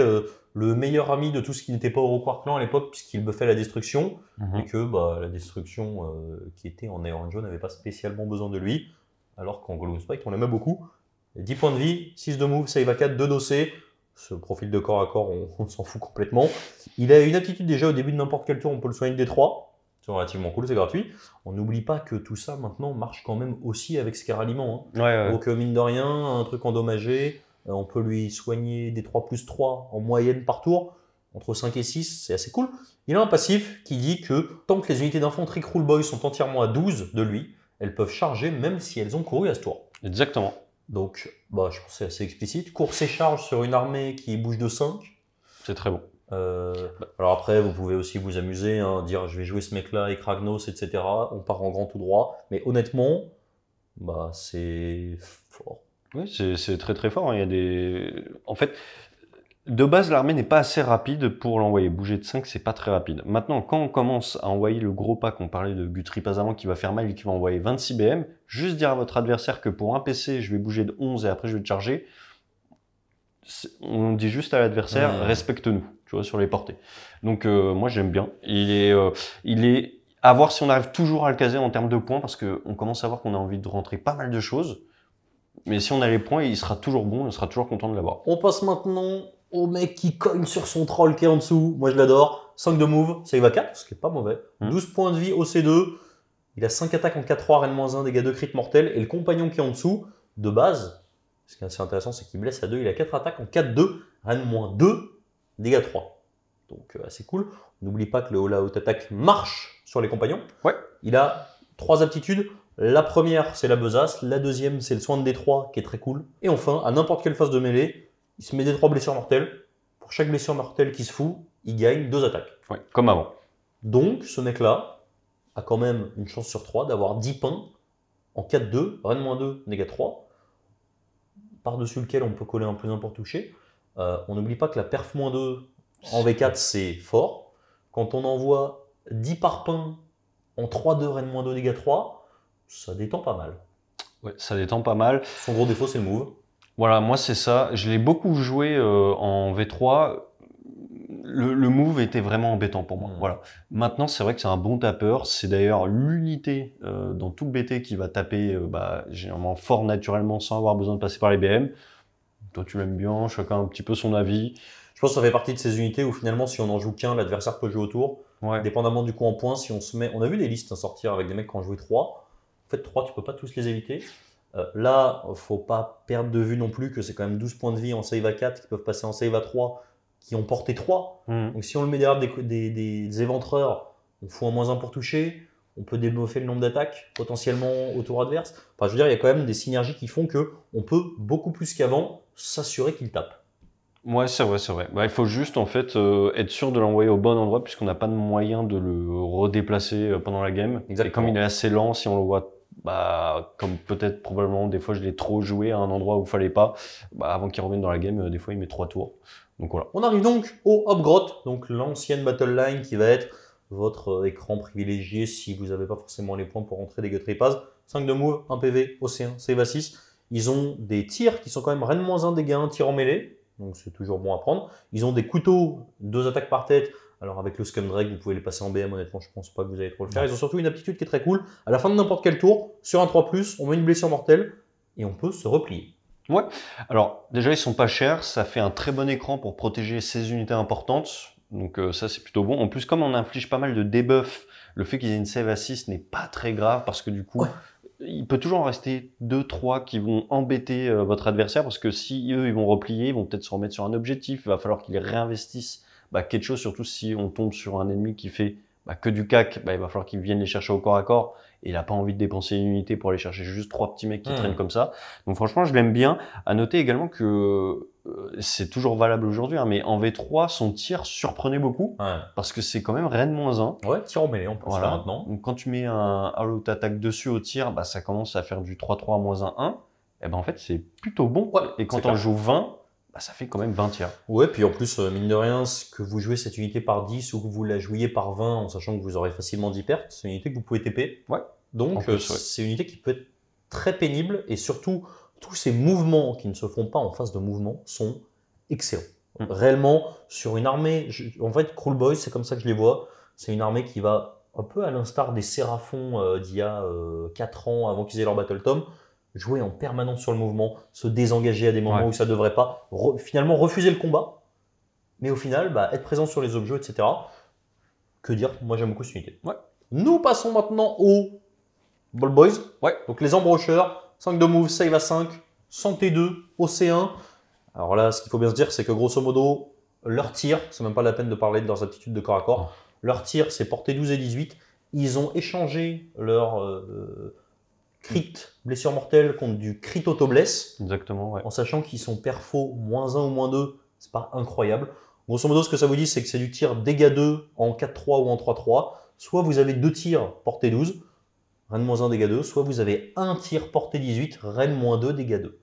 le meilleur ami de tout ce qui n'était pas Roquart Clan à l'époque, puisqu'il buffait la destruction. Mhm. Et que bah, la destruction qui était en n'avait pas spécialement besoin de lui. Alors qu'en Golden spite on l'aimait beaucoup. 10 points de vie, 6 de move, save à 4, 2 dossiers Ce profil de corps à corps, on, s'en fout complètement. Il a une aptitude déjà au début de n'importe quel tour, on peut le soigner des 3. C'est relativement cool, c'est gratuit. On n'oublie pas que tout ça maintenant marche quand même aussi avec ce caraliment. Hein. Donc euh, mine de rien, un truc endommagé, euh, on peut lui soigner des 3 plus 3 en moyenne par tour. Entre 5 et 6, c'est assez cool. Il a un passif qui dit que tant que les unités d'infanterie Cruel Boy sont entièrement à 12 de lui, elles peuvent charger même si elles ont couru à ce tour. Exactement. Donc, bah, je pense que c'est assez explicite. Course et charge sur une armée qui bouge de 5. C'est très bon. Euh, bah. alors après, vous pouvez aussi vous amuser, hein, dire je vais jouer ce mec-là avec Ragnos, etc. On part en grand tout droit. Mais honnêtement, bah, c'est fort. Oui, c'est très très fort. Hein. Il y a des... En fait, de base, l'armée n'est pas assez rapide pour l'envoyer. Bouger de 5, c'est pas très rapide. Maintenant, quand on commence à envoyer le gros pas qu'on parlait de Guthrie pas avant qui va faire mal et qui va envoyer 26 BM, juste dire à votre adversaire que pour un PC, je vais bouger de 11 et après je vais te charger, on dit juste à l'adversaire, respecte-nous, tu vois, sur les portées. Donc, euh, moi, j'aime bien. Il est, euh, il est à voir si on arrive toujours à le caser en termes de points parce qu'on commence à voir qu'on a envie de rentrer pas mal de choses. Mais si on a les points, il sera toujours bon, on sera toujours content de l'avoir. On passe maintenant au mec qui cogne sur son troll qui est en dessous. Moi, je l'adore. 5 de move, ça y va 4, ce qui est pas mauvais. 12 hmm. points de vie, au c 2 Il a 5 attaques en 4-3, Rennes-1, dégâts de crit mortel. Et le compagnon qui est en dessous, de base, ce qui est assez intéressant, c'est qu'il blesse à 2. Il a 4 attaques en 4-2, moins 2 dégâts 3. Donc, euh, assez cool. N'oublie pas que le la haute attaque marche sur les compagnons. Ouais. Il a 3 aptitudes. La première, c'est la besace. La deuxième, c'est le soin de D3, qui est très cool. Et enfin, à n'importe quelle phase de mêlée, il se met des trois blessures mortelles. Pour chaque blessure mortelle qui se fout, il gagne deux attaques. comme avant. Donc, ce mec-là a quand même une chance sur 3 d'avoir 10 pains en 4-2, Rennes 2, néga 3, par-dessus lequel on peut coller un plus 1 pour toucher. Euh, on n'oublie pas que la perf 2 en V4, c'est fort. Quand on envoie 10 par pain en 3-2, Rennes 2, négat 3, ça détend pas mal. Ouais, ça détend pas mal. Son gros défaut, c'est le move. Voilà, moi c'est ça. Je l'ai beaucoup joué euh, en V3. Le, move était vraiment embêtant pour moi. Mm. Voilà. Maintenant, c'est vrai que c'est un bon tapeur. C'est d'ailleurs l'unité euh, dans tout BT qui va taper euh, bah, généralement fort naturellement sans avoir besoin de passer par les BM. Toi, tu l'aimes bien, chacun un petit peu son avis. Je pense que ça fait partie de ces unités où finalement, si on en joue qu'un, l'adversaire peut jouer autour. Dépendamment du coup en point, si on se met. On a vu des listes hein, sortir avec des mecs qui ont joué 3. En fait, 3, tu peux pas tous les éviter il euh, là, faut pas perdre de vue non plus que c'est quand même 12 points de vie en save à 4 qui peuvent passer en save à 3, qui ont porté 3. Hmm. Donc si on le met derrière des, éventreurs, on fout un moins 1 pour toucher, on peut débuffer le nombre d'attaques potentiellement au tour adverse. Enfin, je veux dire, il y a quand même des synergies qui font que on peut beaucoup plus qu'avant s'assurer qu'il tape. Ouais, c'est vrai, c'est vrai. Bah, il faut juste en fait euh, être sûr de l'envoyer au bon endroit puisqu'on n'a pas de moyen de le redéplacer euh, pendant la game. Et comme il est assez lent, si on le voit bah, comme peut-être probablement des fois je l'ai trop joué à un endroit où il fallait pas, bah, avant qu'il revienne dans la game, euh, des fois il met trois tours. Donc voilà. On arrive donc au Hopgrot, donc l'ancienne Battle Line qui va être votre euh, écran privilégié si vous n'avez pas forcément les points pour rentrer des Guthrie Pass. 5 de move, 1 PV, océan, save à 6. Ils ont des tirs qui sont quand même de moins 1 dégâts, un tir en mêlée, donc c'est toujours bon à prendre. Ils ont des couteaux, deux attaques par tête, alors avec le scum drag, vous pouvez les passer en BM, honnêtement, je pense pas que vous allez trop le faire. Ils ont surtout une aptitude qui est très cool. À la fin de n'importe quel tour, sur un 3+, on met une blessure mortelle et on peut se replier. Ouais. Alors déjà, ils sont pas chers, ça fait un très bon écran pour protéger ces unités importantes. Donc euh, ça, c'est plutôt bon. En plus, comme on inflige pas mal de debuffs, le fait qu'ils aient une save à 6 n'est pas très grave parce que du coup, il peut toujours en rester 2-3 qui vont embêter euh, votre adversaire parce que si eux, ils vont replier, ils vont peut-être se remettre sur un objectif, il va falloir qu'ils réinvestissent bah, quelque chose, surtout si on tombe sur un ennemi qui fait bah, que du CAC, bah, il va falloir qu'il vienne les chercher au corps à corps. Et il n'a pas envie de dépenser une unité pour aller chercher juste trois petits mecs qui hmm. traînent comme ça. Donc franchement, je l'aime bien. À noter également que euh, c'est toujours valable aujourd'hui, hein, mais en V3, son tir surprenait beaucoup parce que c'est quand même de moins 1. Ouais, tir au mêlé, on peut maintenant. Donc quand tu mets un Halo attaque dessus au tir, bah, ça commence à faire du 3-3 1-1. Et ben en fait, c'est plutôt bon. et quand on joue 20, bah, ça fait quand même 20 tiers. Ouais, puis en plus, euh, mine de rien, ce que vous jouez cette unité par 10 ou que vous la jouiez par 20 en sachant que vous aurez facilement 10 pertes, c'est une unité que vous pouvez TP. Ouais. Donc, euh, c'est une unité qui peut être très pénible et surtout, tous ces mouvements qui ne se font pas en phase de mouvement sont excellents. Mm. Réellement, sur une armée, en fait, Cruel Boys, c'est comme ça que je les vois. C'est une armée qui va un peu à l'instar des Séraphons euh, d'il y a 4 ans avant qu'ils aient leur Battle Tome jouer en permanence sur le mouvement, se désengager à des moments où ça ne devrait pas, finalement refuser le combat, mais au final, bah, être présent sur les objets, etc. Que dire Moi, j'aime beaucoup cette unité. Nous passons maintenant aux Ball Boys. Ouais. Donc les embrocheurs, 5 de move, save à 5, santé 2, OC1. Alors là, ce qu'il faut bien se dire, c'est que grosso modo, leur tir, c'est même pas la peine de parler de leurs aptitudes de corps à corps, leur tir, c'est portée 12 et 18. Ils ont échangé leur. Euh, crit blessure mortelle contre du crit auto-bless. Exactement, ouais. En sachant qu'ils sont perfaux moins 1 ou moins 2, c'est pas incroyable. Grosso modo, ce que ça vous dit, c'est que c'est du tir dégâts 2 en 4-3 ou en 3-3. Soit vous avez deux tirs portée 12, Rennes moins 1 dégâts 2, soit vous avez un tir portée 18, Rennes moins 2 dégâts 2.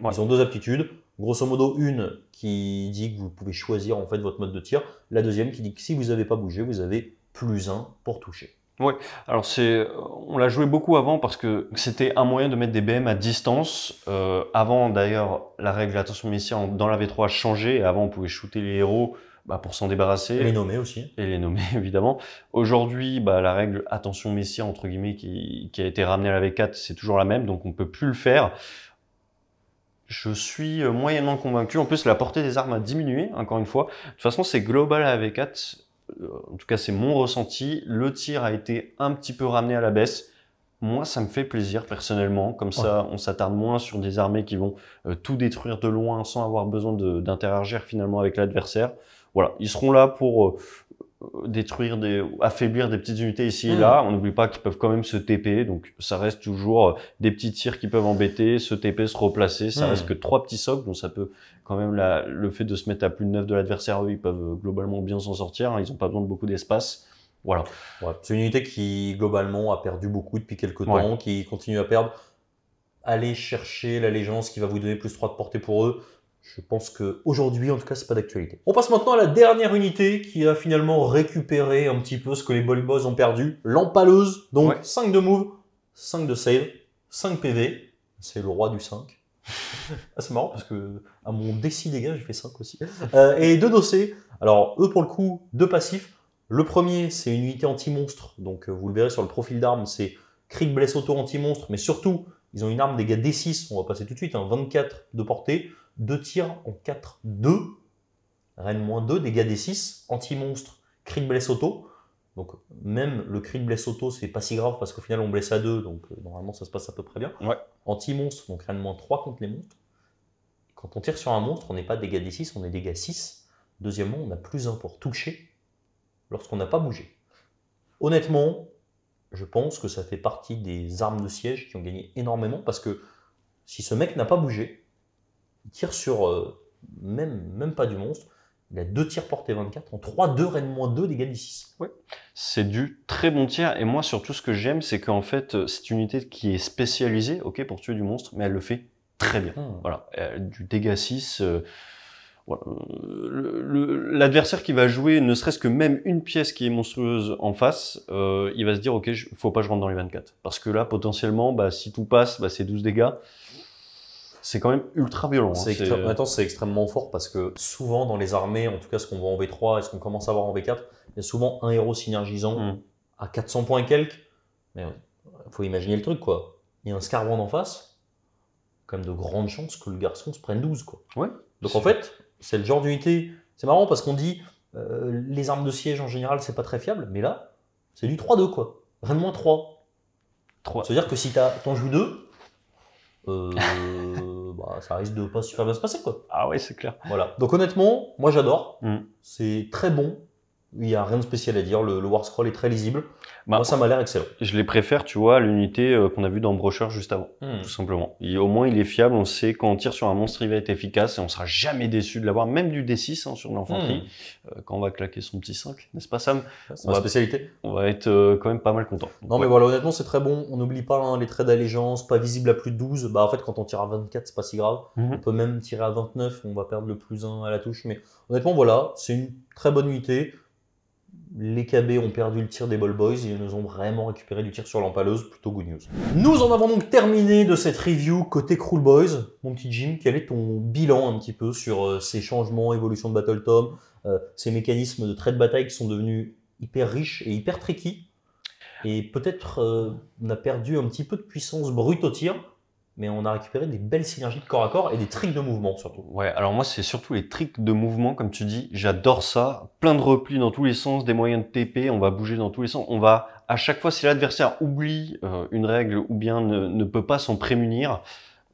Ils ont deux aptitudes. Grosso modo, une qui dit que vous pouvez choisir en fait votre mode de tir. La deuxième qui dit que si vous n'avez pas bougé, vous avez plus 1 pour toucher. Oui, alors c'est, euh, on l'a joué beaucoup avant parce que c'était un moyen de mettre des BM à distance. Euh, avant d'ailleurs, la règle attention messia dans la V3 a changé. Et avant, on pouvait shooter les héros bah, pour s'en débarrasser. Et les nommer aussi. Et les nommer, évidemment. Aujourd'hui, bah, la règle attention messia, entre guillemets, qui, qui, a été ramenée à la V4, c'est toujours la même, donc on ne peut plus le faire. Je suis euh, moyennement convaincu. En plus, la portée des armes a diminué, encore une fois. De toute façon, c'est global à la V4. Euh, en tout cas c'est mon ressenti, le tir a été un petit peu ramené à la baisse. Moi, ça me fait plaisir personnellement. Comme ça, on s'attarde moins sur des armées qui vont euh, tout détruire de loin sans avoir besoin d'interagir finalement avec l'adversaire. Voilà, ils seront là pour euh, euh, détruire des, affaiblir des petites unités ici et mm. là. On n'oublie pas qu'ils peuvent quand même se TP, donc ça reste toujours euh, des petits tirs qui peuvent embêter, se TP, se replacer. Ça mm. reste que trois petits socles, donc ça peut quand même le fait de se mettre à plus de neuf de l'adversaire, eux, ils peuvent euh, globalement bien s'en sortir. Hein. ils n'ont pas besoin de beaucoup d'espace. Voilà. c'est une unité qui globalement a perdu beaucoup depuis quelques temps, qui continue à perdre. Allez chercher l'allégeance qui va vous donner plus 3 de portée pour eux je pense qu'aujourd'hui, en tout cas, c'est pas d'actualité. On passe maintenant à la dernière unité qui a finalement récupéré un petit peu ce que les Bolbos ont perdu. L'empaleuse, donc 5 de move, 5 de save, 5 PV. C'est le roi du 5. Ah, c'est marrant parce que à mon décis dégâts, j'ai fait 5 aussi. Euh, et deux dossiers. Alors, eux, pour le coup, deux passifs. Le premier, c'est une unité anti-monstre. Donc, euh, vous le verrez sur le profil d'armes, c'est cri bless auto anti-monstre. Mais surtout, ils ont une arme dégâts D6. On va passer tout de suite, 24 hein. de portée. 2 tirs en 4-2. Rennes moins 2, dégâts des 6, anti-monstre, cri de blesse auto. Donc même le cri de blesse auto, c'est pas si grave parce qu'au final on blesse à 2, donc euh, normalement ça se passe à peu près bien. Anti-monstre, donc Rennes moins 3 contre les monstres. Quand on tire sur un monstre, on n'est pas dégâts des 6, on est dégâts 6. Deuxièmement, on a plus un pour toucher lorsqu'on n'a pas bougé. Honnêtement, je pense que ça fait partie des armes de siège qui ont gagné énormément parce que si ce mec n'a pas bougé, il tire sur euh, même, même pas du monstre. Il a deux tirs portés 24 en 3-2, Rennes moins 2, dégâts de 6. Ouais. C'est du très bon tir. Et moi, surtout, ce que j'aime, c'est qu'en fait, euh, cette unité qui est spécialisée, ok, pour tuer du monstre, mais elle le fait très bien. Hmm. Voilà. Euh, du dégâts 6. L'adversaire qui va jouer, ne serait-ce que même une pièce qui est monstrueuse en face, il va se dire, ok, faut pas que je rentre dans les 24. Parce que là, potentiellement, bah, si tout passe, bah, c'est 12 dégâts c'est quand même ultra violent. Maintenant, hein, c'est extrêmement fort parce que souvent dans les armées, en tout cas ce qu'on voit en V3 et ce qu'on commence à voir en V4, il y a souvent un héros synergisant hmm. à 400 points et quelques. Mais faut imaginer le truc quoi. Il y a un Scarbrand en face, quand même de grandes chances que le garçon se prenne 12 quoi. Donc en fait, c'est le genre d'unité. C'est marrant parce qu'on dit euh, les armes de siège en général c'est pas très fiable, mais là, c'est du 3-2 quoi. Vraiment moins 3. 3. C'est-à-dire que si t'en joues 2, euh, bah, ça risque de pas super bien se passer quoi. Ah ouais, c'est clair. Voilà. Donc honnêtement, moi j'adore. Mm. C'est très bon il n'y a rien de spécial à dire. Le, War Scroll est très lisible. Bah, Moi, ça m'a l'air excellent. Je les préfère, tu vois, à l'unité euh, qu'on a vue dans Brochure juste avant, hmm. tout simplement. au moins, il est fiable. On sait quand on tire sur un monstre, il va être efficace et on sera jamais déçu de l'avoir, même du D6 hein, sur l'infanterie. Hmm. Euh, quand on va claquer son petit 5, n'est-ce pas, Sam C'est ma spécialité. On va être euh, quand même pas mal content. non, mais voilà, honnêtement, c'est très bon. On n'oublie pas hein, les traits d'allégeance, pas visible à plus de 12. Bah, en fait, quand on tire à 24, c'est pas si grave. Mhm. On peut même tirer à 29, on va perdre le plus 1 à la touche. Mais honnêtement, voilà, c'est une très bonne unité les KB ont perdu le tir des Ball Boys et ils nous ont vraiment récupéré du tir sur l'empaleuse, plutôt good news. Nous en avons donc terminé de cette review côté Cruel Boys. Mon petit Jim, quel est ton bilan un petit peu sur euh, ces changements, évolution de Battle Tom, euh, ces mécanismes de trait de bataille qui sont devenus hyper riches et hyper tricky et peut-être euh, on a perdu un petit peu de puissance brute au tir mais on a récupéré des belles synergies de corps à corps et des tricks de mouvement surtout. Ouais, alors moi c'est surtout les tricks de mouvement, comme tu dis, j'adore ça. Plein de replis dans tous les sens, des moyens de TP, on va bouger dans tous les sens. On va, à chaque fois, si l'adversaire oublie euh, une règle ou bien ne, peut pas s'en prémunir,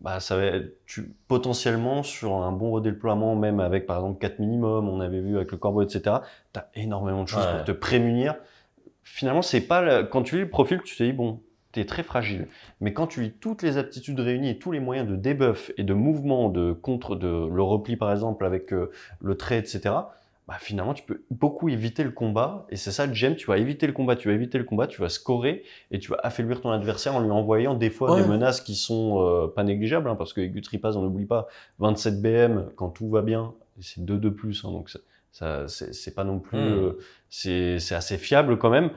bah, ça va être, tu, potentiellement sur un bon redéploiement, même avec par exemple 4 minimum, on avait vu avec le corbeau, etc. Tu as énormément de choses pour te prémunir. Finalement, c'est pas quand tu lis le profil, tu te dis, bon, tu es très fragile. Mais quand tu lis toutes les aptitudes réunies et tous les moyens de debuff et de mouvement, de contre, de le repli par exemple avec euh, le trait, etc., bah, finalement tu peux beaucoup éviter le combat. Et c'est ça le j'aime, tu vas éviter le combat, tu vas éviter le combat, tu vas scorer et tu vas affaiblir ton adversaire en lui envoyant des fois des menaces qui sont euh, pas négligeables, hein, parce que Gutripas, on n'oublie pas, 27 BM, quand tout va bien, c'est 2 de plus, hein, donc ça, c'est pas non plus... Hmm. Euh, c'est assez fiable quand même.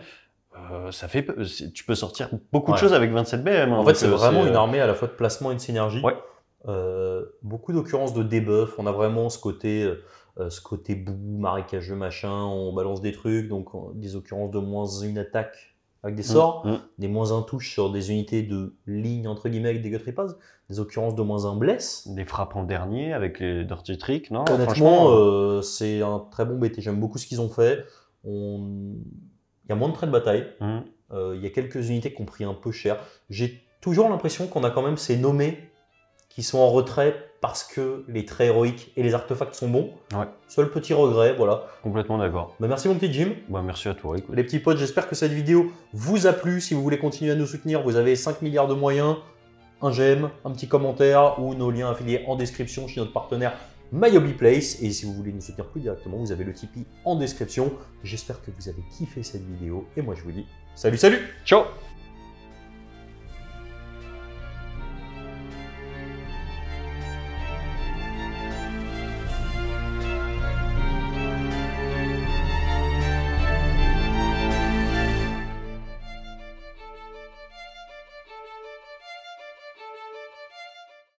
Euh, ça fait, tu peux sortir beaucoup de choses avec 27 BM. Hein, en fait, c'est vraiment euh, une armée à la fois de placement et de synergie. Euh, beaucoup d'occurrences de debuff. On a vraiment ce côté, ce côté boue, marécageux, machin. On balance des trucs, donc des occurrences de moins une attaque avec des mm, sorts, mm. des moins un touche sur des unités de ligne entre guillemets avec des de repasses, des occurrences de moins un bless. Des frappes en dernier avec les dirty non Honnêtement, c'est un très bon BT. J'aime beaucoup ce qu'ils ont fait. On il y a moins de traits de bataille. Mmh. Euh, il y a quelques unités qui ont pris un peu cher. J'ai toujours l'impression qu'on a quand même ces nommés qui sont en retrait parce que les traits héroïques et les artefacts sont bons. Seul petit regret, voilà. Complètement d'accord. Bah, merci mon petit Jim. Bah merci à toi. Les petits potes, j'espère que cette vidéo vous a plu. Si vous voulez continuer à nous soutenir, vous avez 5 milliards de moyens. Un j'aime, un petit commentaire ou nos liens affiliés en description chez notre partenaire My Place. Et si vous voulez nous soutenir plus directement, vous avez le Tipeee en description. J'espère que vous avez kiffé cette vidéo. Et moi, je vous dis salut, salut Ciao